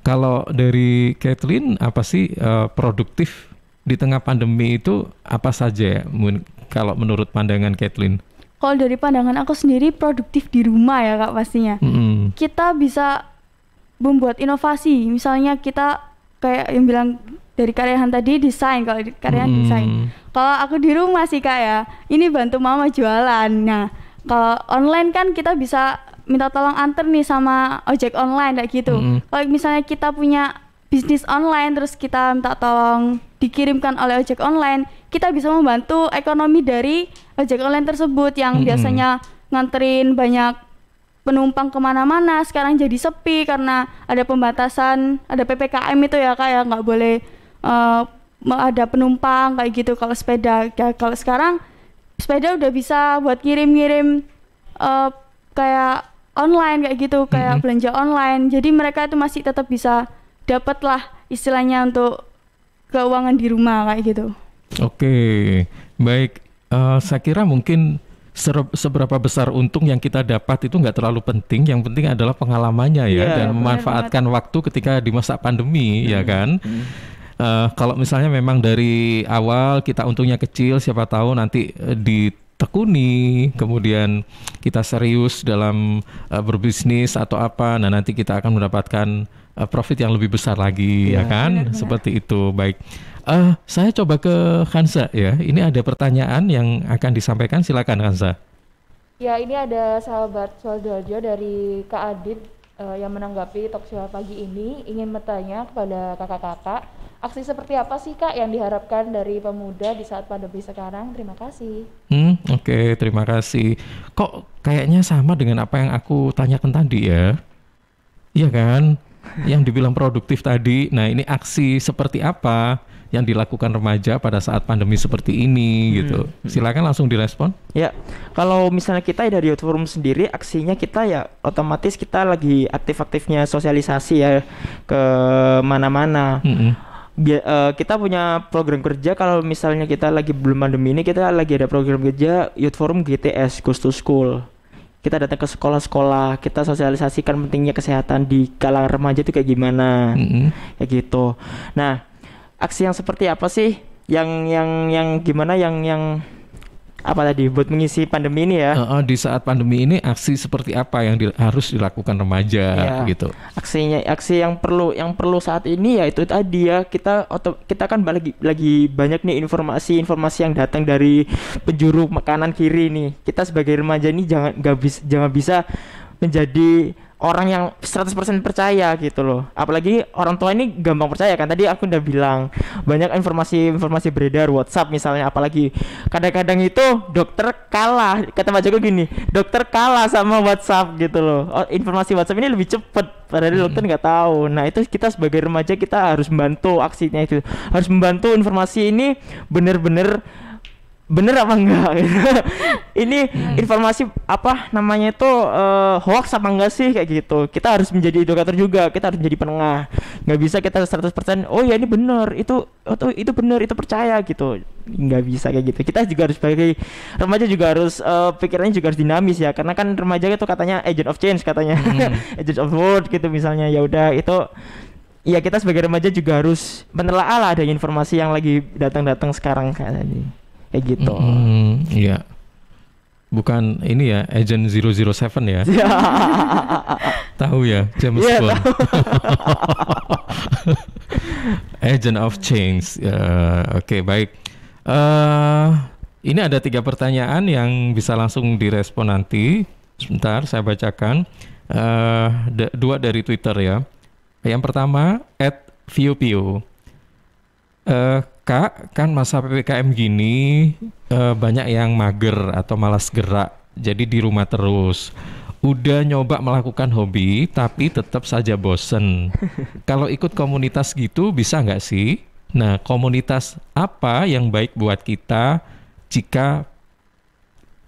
Kalau dari Kathleen, apa sih uh, produktif di tengah pandemi itu apa saja ya? kalau menurut pandangan Kathleen? Kalau dari pandangan aku sendiri produktif di rumah ya kak pastinya. Mm -hmm. Kita bisa membuat inovasi, misalnya kita kayak yang bilang dari karyahan tadi desain kalau karyahan hmm. desain kalau aku di rumah sih kak ya ini bantu mama jualan nah kalau online kan kita bisa minta tolong anter nih sama ojek online kayak gitu. Mm -hmm. Kalau misalnya kita punya bisnis online terus kita minta tolong dikirimkan oleh ojek online, kita bisa membantu ekonomi dari ojek online tersebut yang mm -hmm. biasanya nganterin banyak penumpang kemana-mana sekarang jadi sepi karena ada pembatasan ada ppkm itu ya kayak ya. nggak boleh uh, ada penumpang kayak gitu kalau sepeda ya, kalau sekarang sepeda udah bisa buat ngirim-ngirim uh, kayak online kayak gitu kayak mm-hmm. belanja online jadi mereka itu masih tetap bisa dapat lah istilahnya untuk keuangan di rumah kayak gitu oke okay. baik uh, saya kira mungkin seberapa besar untung yang kita dapat itu nggak terlalu penting yang penting adalah pengalamannya ya yeah, dan memanfaatkan banget. waktu ketika di masa pandemi hmm. ya kan hmm. uh, kalau misalnya memang dari awal kita untungnya kecil siapa tahu nanti uh, di tekuni, kemudian kita serius dalam uh, berbisnis atau apa, nah nanti kita akan mendapatkan uh, profit yang lebih besar lagi, ya, ya kan? Ya, ya. Seperti itu. Baik. Uh, saya coba ke Hansa ya. Ini ada pertanyaan yang akan disampaikan, silakan Hansa. Ya, ini ada sahabat Soldojo dari Kak Adit uh, yang menanggapi talkshow pagi ini ingin bertanya kepada kakak-kakak aksi seperti apa sih kak yang diharapkan dari pemuda di saat pandemi sekarang? Terima kasih. Hmm, oke, okay, terima kasih. Kok kayaknya sama dengan apa yang aku tanyakan tadi ya? Iya kan? yang dibilang produktif tadi. Nah, ini aksi seperti apa yang dilakukan remaja pada saat pandemi seperti ini hmm. gitu. Hmm. Silakan langsung direspon. Ya. Kalau misalnya kita dari Youth Forum sendiri aksinya kita ya otomatis kita lagi aktif-aktifnya sosialisasi ya ke mana-mana. Hmm, hmm. Bia, uh, kita punya program kerja kalau misalnya kita lagi belum pandemi ini kita lagi ada program kerja Youth Forum GTS Goes to School. Kita datang ke sekolah-sekolah, kita sosialisasikan pentingnya kesehatan di kalangan remaja itu kayak gimana. Mm -hmm. Kayak gitu. Nah, aksi yang seperti apa sih yang yang yang gimana yang yang apa tadi buat mengisi pandemi ini ya? Uh, uh, di saat pandemi ini aksi seperti apa yang di, harus dilakukan remaja yeah. gitu? Aksinya aksi yang perlu yang perlu saat ini ya itu tadi ya kita otom, kita kan lagi lagi banyak nih informasi-informasi yang datang dari penjuru kanan kiri nih. Kita sebagai remaja ini jangan nggak bisa jangan bisa menjadi orang yang 100% percaya gitu loh. Apalagi orang tua ini gampang percaya kan. Tadi aku udah bilang banyak informasi-informasi beredar WhatsApp misalnya apalagi kadang-kadang itu dokter kalah. Kata Pak Joko gini, dokter kalah sama WhatsApp gitu loh. Oh, informasi WhatsApp ini lebih cepet padahal hmm. dokter nggak tahu. Nah, itu kita sebagai remaja kita harus membantu aksinya itu. Harus membantu informasi ini bener-bener bener apa enggak ini hmm. informasi apa namanya itu uh, hoax apa enggak sih kayak gitu kita harus menjadi edukator juga kita harus menjadi penengah nggak bisa kita 100% oh ya ini bener itu oh, itu bener itu percaya gitu nggak bisa kayak gitu kita juga harus sebagai remaja juga harus uh, pikirannya juga harus dinamis ya karena kan remaja itu katanya agent of change katanya hmm. agent of world gitu misalnya ya udah itu ya kita sebagai remaja juga harus menelaah lah ada informasi yang lagi datang-datang sekarang kayak tadi kayak gitu mm-hmm. iya mm yeah. bukan ini ya agent 007 ya tahu ya James yeah, Bond agent of change uh, oke okay, baik uh, ini ada tiga pertanyaan yang bisa langsung direspon nanti sebentar saya bacakan uh, dua dari Twitter ya yang pertama at Vio Uh, Kak, kan masa PPKM gini uh, banyak yang mager atau malas gerak, jadi di rumah terus. Udah nyoba melakukan hobi, tapi tetap saja bosen. Kalau ikut komunitas gitu bisa nggak sih? Nah, komunitas apa yang baik buat kita jika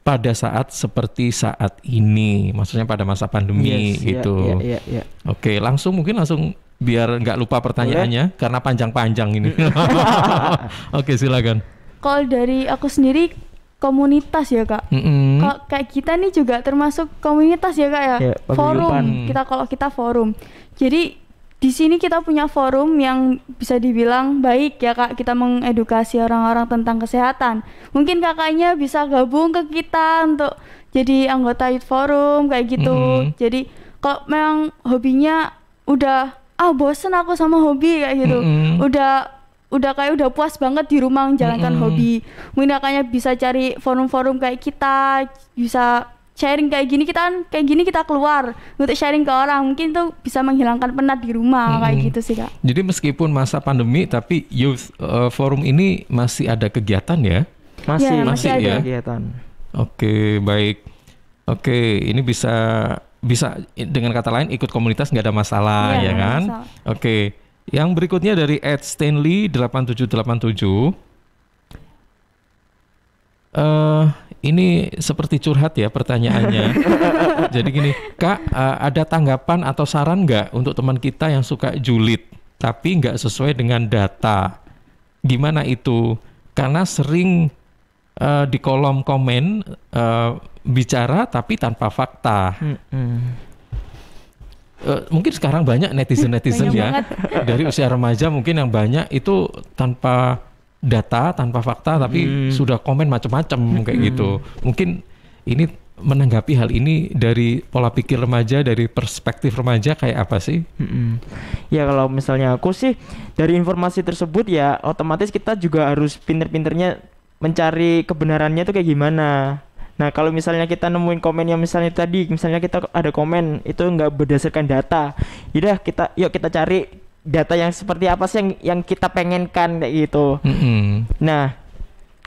pada saat seperti saat ini, maksudnya pada masa pandemi yes, ya, gitu. Yeah, yeah, yeah. Oke, langsung mungkin langsung biar nggak lupa pertanyaannya Boleh. karena panjang-panjang ini. Oke, silakan. Kalau dari aku sendiri komunitas ya kak. Mm-hmm. Kalau kayak kita nih juga termasuk komunitas ya kak ya. ya forum kita kalau kita forum. Jadi di sini kita punya forum yang bisa dibilang baik ya kak. Kita mengedukasi orang-orang tentang kesehatan. Mungkin kakaknya bisa gabung ke kita untuk jadi anggota youth forum kayak gitu. Mm-hmm. Jadi kalau memang hobinya udah ah bosen aku sama hobi kayak gitu mm -hmm. udah udah kayak udah puas banget di rumah menjalankan mm -hmm. hobi mungkin makanya bisa cari forum-forum kayak kita bisa sharing kayak gini kita kan kayak gini kita keluar untuk sharing ke orang mungkin tuh bisa menghilangkan penat di rumah mm -hmm. kayak gitu sih kak jadi meskipun masa pandemi tapi youth uh, forum ini masih ada kegiatan ya masih ya, masih, masih ada ya kegiatan oke baik oke ini bisa bisa dengan kata lain ikut komunitas nggak ada masalah iya, ya, ya kan? Masalah. Oke. Yang berikutnya dari Ed Stanley 8787. Uh, eh, ini seperti curhat ya pertanyaannya. Jadi gini, Kak, uh, ada tanggapan atau saran nggak untuk teman kita yang suka julid tapi nggak sesuai dengan data? Gimana itu? Karena sering uh, di kolom komen uh, bicara tapi tanpa fakta. Mm -hmm. Uh, mungkin sekarang banyak netizen-netizen ya banget. dari usia remaja mungkin yang banyak itu tanpa data tanpa fakta tapi hmm. sudah komen macam-macam kayak gitu mungkin ini menanggapi hal ini dari pola pikir remaja dari perspektif remaja kayak apa sih? Hmm. Ya kalau misalnya aku sih dari informasi tersebut ya otomatis kita juga harus pinter-pinternya mencari kebenarannya tuh kayak gimana nah kalau misalnya kita nemuin komen yang misalnya tadi misalnya kita ada komen itu nggak berdasarkan data yaudah kita yuk kita cari data yang seperti apa sih yang yang kita pengenkan kayak gitu mm -hmm. nah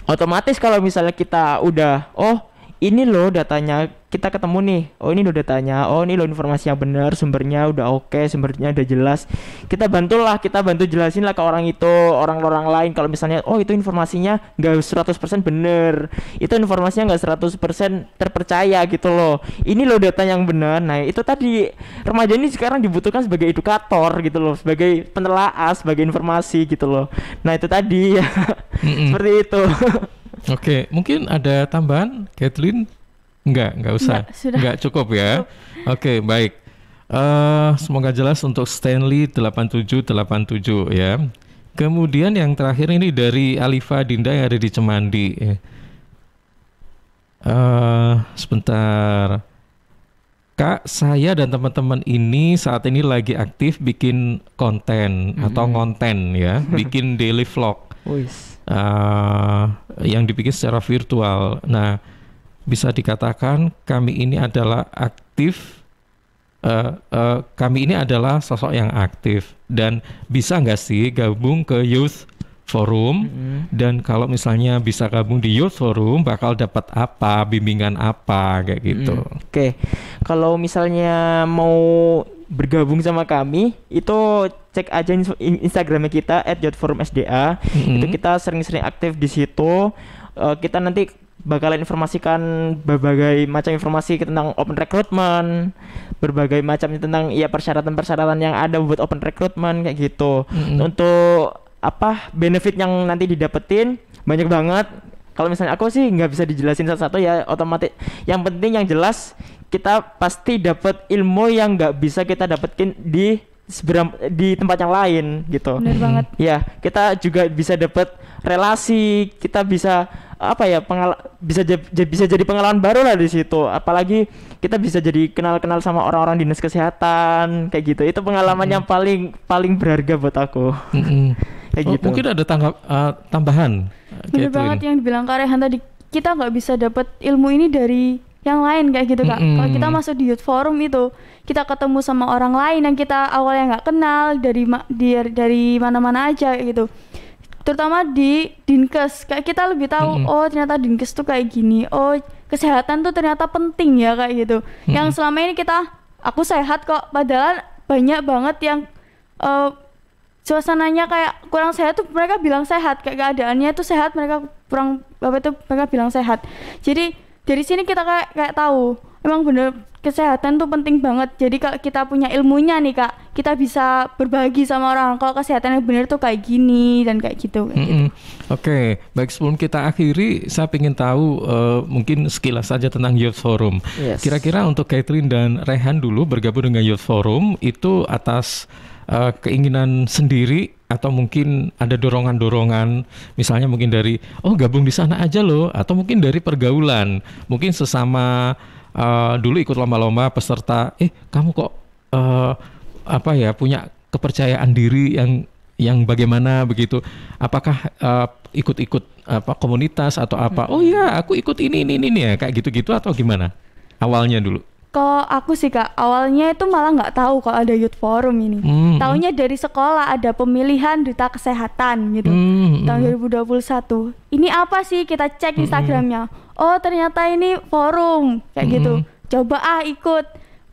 otomatis kalau misalnya kita udah oh ini loh datanya kita ketemu nih oh ini lo datanya oh ini lo informasi yang benar sumbernya udah oke okay, sumbernya udah jelas kita bantulah kita bantu jelasin lah ke orang itu orang-orang lain kalau misalnya oh itu informasinya nggak 100% bener itu informasinya nggak 100% terpercaya gitu loh ini lo data yang benar nah itu tadi remaja ini sekarang dibutuhkan sebagai edukator gitu loh sebagai penelaah sebagai informasi gitu loh nah itu tadi ya seperti itu Oke, okay, mungkin ada tambahan, Kathleen? Enggak, enggak usah. Enggak, enggak cukup ya. Cukup. Oke, baik. Uh, semoga jelas untuk Stanley 8787 ya. Kemudian yang terakhir ini dari Alifa Dinda yang ada di Cemandi. Uh, sebentar. Kak, saya dan teman-teman ini saat ini lagi aktif bikin konten mm -hmm. atau konten ya, bikin daily vlog. Uh, yang dipikir secara virtual. Nah, bisa dikatakan kami ini adalah aktif Uh, uh, kami ini adalah sosok yang aktif dan bisa nggak sih gabung ke youth forum mm -hmm. dan kalau misalnya bisa gabung di youth forum bakal dapat apa bimbingan apa kayak gitu. Mm. Oke, okay. kalau misalnya mau bergabung sama kami itu cek aja Instagramnya kita @youthforumsda mm -hmm. itu kita sering-sering aktif di situ. Uh, kita nanti bakalan informasikan berbagai macam informasi tentang open recruitment, berbagai macam tentang ya persyaratan-persyaratan yang ada buat open recruitment kayak gitu. -hmm. Untuk apa benefit yang nanti didapetin banyak banget. Kalau misalnya aku sih nggak bisa dijelasin satu-satu ya otomatis. Yang penting yang jelas kita pasti dapat ilmu yang nggak bisa kita dapetin di seberang di tempat yang lain gitu. Benar banget. Ya, kita juga bisa dapat relasi, kita bisa apa ya pengal bisa bisa jadi pengalaman baru lah di situ apalagi kita bisa jadi kenal-kenal sama orang-orang dinas kesehatan kayak gitu itu pengalaman mm yang paling paling berharga buat aku mm -hmm. kayak oh, gitu mungkin ada tanggap uh, eh, tambahan benar banget yang dibilang Kak Rehan tadi kita nggak bisa dapat ilmu ini dari yang lain kayak gitu kak. Mm -hmm. Kalau kita masuk di youth forum itu, kita ketemu sama orang lain yang kita awalnya nggak kenal dari ma dari mana-mana aja gitu terutama di dinkes kayak kita lebih tahu hmm. oh ternyata dinkes tuh kayak gini oh kesehatan tuh ternyata penting ya kayak gitu hmm. yang selama ini kita aku sehat kok padahal banyak banget yang uh, suasananya kayak kurang sehat tuh mereka bilang sehat kayak keadaannya tuh sehat mereka kurang apa itu mereka bilang sehat jadi dari sini kita kayak kayak tahu emang bener kesehatan tuh penting banget jadi kalau kita punya ilmunya nih kak kita bisa berbagi sama orang kalau kesehatan yang benar tuh kayak gini dan kayak gitu, kayak mm -hmm. gitu. oke baik sebelum kita akhiri saya ingin tahu uh, mungkin sekilas saja tentang Youth Forum kira kira-kira untuk Catherine dan Rehan dulu bergabung dengan Youth Forum itu atas uh, keinginan sendiri atau mungkin ada dorongan-dorongan misalnya mungkin dari oh gabung di sana aja loh atau mungkin dari pergaulan mungkin sesama uh, dulu ikut lomba-lomba peserta eh kamu kok uh, apa ya punya kepercayaan diri yang yang bagaimana begitu apakah eh, ikut-ikut uh, apa komunitas atau apa hmm. oh ya aku ikut ini ini ini ya kayak gitu-gitu atau gimana awalnya dulu kalau aku sih kak, awalnya itu malah nggak tahu kalau ada youth forum ini. Mm -hmm. Taunya dari sekolah ada pemilihan duta kesehatan gitu mm -hmm. tahun 2021. Ini apa sih? Kita cek hmm, hmm. Instagramnya. Mm Oh ternyata ini forum kayak mm gitu. Coba ah ikut.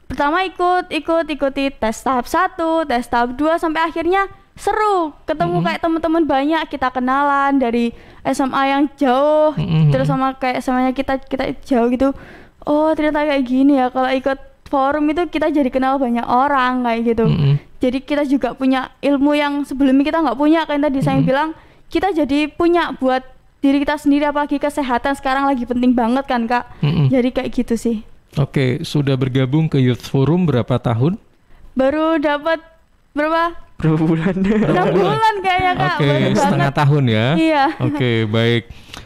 Pertama ikut, ikut, ikuti tes tahap satu, tes tahap dua sampai akhirnya seru ketemu mm kayak teman-teman banyak kita kenalan dari SMA yang jauh mm terus sama kayak semuanya kita kita jauh gitu oh ternyata kayak gini ya kalau ikut forum itu kita jadi kenal banyak orang kayak gitu mm -hmm. jadi kita juga punya ilmu yang sebelumnya kita nggak punya kayak tadi mm -hmm. saya bilang kita jadi punya buat diri kita sendiri apalagi kesehatan sekarang lagi penting banget kan kak mm -hmm. jadi kayak gitu sih Oke, sudah bergabung ke Youth Forum berapa tahun? Baru dapat berapa? Berapa bulan? Berapa bulan kayaknya kak. Oke, okay, setengah tahun ya. Iya. Oke, okay, baik.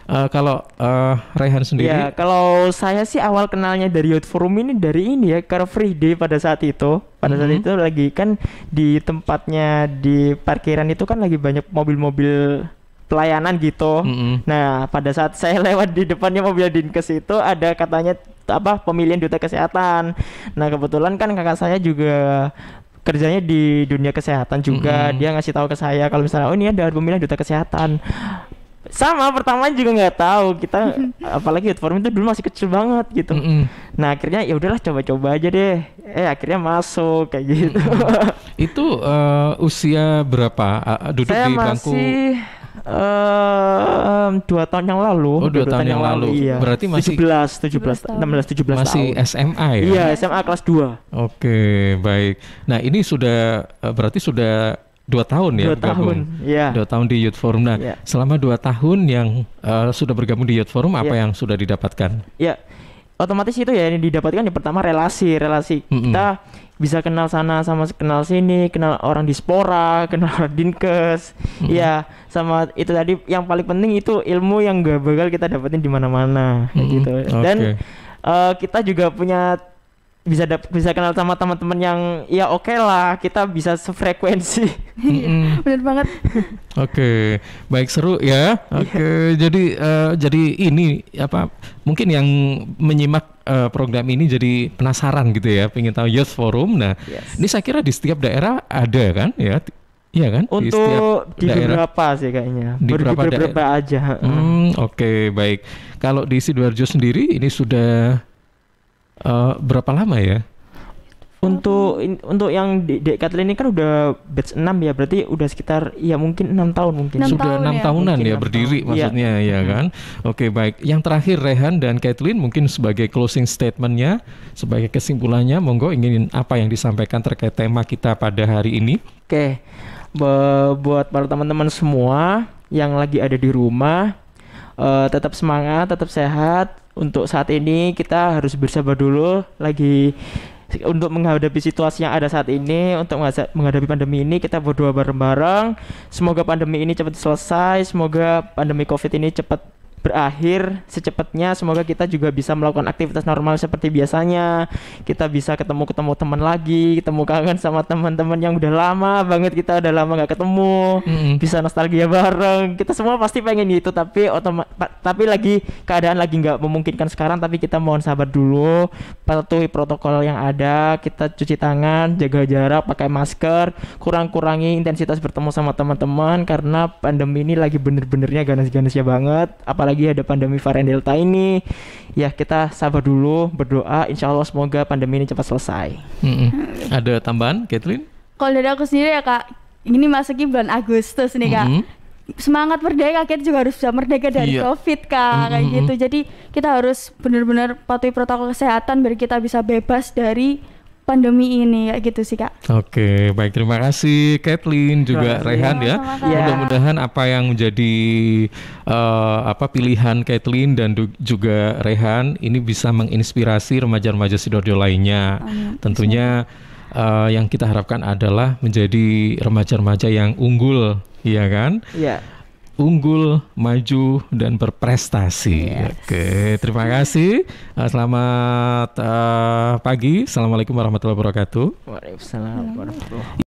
Uh, kalau uh, eh, Rehan sendiri? Ya, kalau saya sih awal kenalnya dari Youth Forum ini dari ini ya Car Free Day pada saat itu. Pada mm -hmm. saat mm-hmm. itu lagi kan di tempatnya di parkiran itu kan lagi banyak mobil-mobil pelayanan gitu. Mm -hmm. Nah, pada saat saya lewat di depannya mobil dinkes itu ada katanya apa pemilihan duta kesehatan. Nah, kebetulan kan kakak saya juga kerjanya di dunia kesehatan juga mm -hmm. dia ngasih tahu ke saya kalau misalnya oh ini ada pemilihan duta kesehatan sama pertama juga nggak tahu kita apalagi platform itu dulu masih kecil banget gitu mm -hmm. nah akhirnya ya udahlah coba-coba aja deh eh akhirnya masuk kayak gitu mm -hmm. itu uh, usia berapa uh, duduk Saya di bangku um, eh, dua tahun yang lalu. Oh, dua, tahun, yang lalu. lalu. Iya. Berarti masih 17, 17, 16, 17 masih tahun. SMA ya? Iya, SMA kelas 2. Oke, baik. Nah, ini sudah eh, berarti sudah dua tahun ya dua bergabung. tahun iya. dua tahun di Youth Forum nah ya. selama dua tahun yang uh, sudah bergabung di Youth Forum apa ya. yang sudah didapatkan ya otomatis itu ya yang didapatkan yang pertama relasi relasi mm -hmm. kita bisa kenal sana sama kenal sini kenal orang di spora kenal dinkes mm -hmm. ya sama itu tadi yang paling penting itu ilmu yang gak bakal kita dapetin di mana-mana mm -hmm. gitu dan okay. uh, eh, kita juga punya bisa dap bisa kenal sama teman-teman yang ya oke okay lah kita bisa sefrekuensi mm-hmm. benar banget oke okay. baik seru ya iya. oke okay. yeah. jadi uh, jadi ini apa mungkin yang menyimak uh, program ini jadi penasaran gitu ya pengen tahu youth forum nah yes. ini saya kira di setiap daerah ada kan ya Iya kan? Untuk di, di beberapa sih kayaknya. Di beberapa, di beberapa daerah. aja. Hmm, oke, okay, baik. Kalau di Sidoarjo sendiri ini sudah Uh, berapa lama ya? Untuk in, untuk yang di, Katlin ini kan udah batch 6 ya, berarti udah sekitar ya mungkin enam tahun mungkin. 6 Sudah enam 6 ya. tahunan mungkin ya berdiri tahun. maksudnya iya. ya, ya kan. Hmm. Oke, baik. Yang terakhir Rehan dan Kathleen mungkin sebagai closing statementnya, sebagai kesimpulannya monggo ingin apa yang disampaikan terkait tema kita pada hari ini. Oke. Be- buat para teman-teman semua yang lagi ada di rumah, uh, tetap semangat, tetap sehat, untuk saat ini kita harus bersabar dulu lagi untuk menghadapi situasi yang ada saat ini untuk menghadapi pandemi ini kita berdua bareng-bareng semoga pandemi ini cepat selesai semoga pandemi covid ini cepat berakhir secepatnya. Semoga kita juga bisa melakukan aktivitas normal seperti biasanya. Kita bisa ketemu-ketemu teman lagi, ketemu kangen sama teman-teman yang udah lama banget kita udah lama nggak ketemu. hmm Bisa nostalgia bareng. Kita semua pasti pengen itu, tapi otomat tapi lagi keadaan lagi nggak memungkinkan sekarang. Tapi kita mohon sabar dulu, patuhi protokol yang ada. Kita cuci tangan, jaga jarak, pakai masker, kurang-kurangi intensitas bertemu sama teman-teman karena pandemi ini lagi bener-benernya ganas-ganasnya banget. Apalagi lagi ada pandemi varian Delta ini. Ya kita sabar dulu, berdoa, insya Allah semoga pandemi ini cepat selesai. Mm -hmm. Ada tambahan, Caitlin? Kalau dari aku sendiri ya kak, ini masuknya bulan Agustus nih kak. Mm -hmm semangat merdeka kita juga harus bisa merdeka dari iya. covid kak mm -hmm. kayak gitu jadi kita harus benar-benar patuhi protokol kesehatan biar kita bisa bebas dari pandemi ini ya gitu sih kak. Oke baik terima kasih Kathleen juga kasih. Rehan ya. ya. Mudah-mudahan apa yang menjadi uh, apa pilihan Kathleen dan juga Rehan ini bisa menginspirasi remaja-remaja sidoarjo lainnya. Amin. Tentunya uh, yang kita harapkan adalah menjadi remaja-remaja yang unggul, iya kan? Iya. Yeah unggul, maju, dan berprestasi. Yes. Oke, terima kasih. Eh, selamat uh, pagi. Assalamualaikum warahmatullahi wabarakatuh. Waalaikumsalam warahmatullahi wabarakatuh.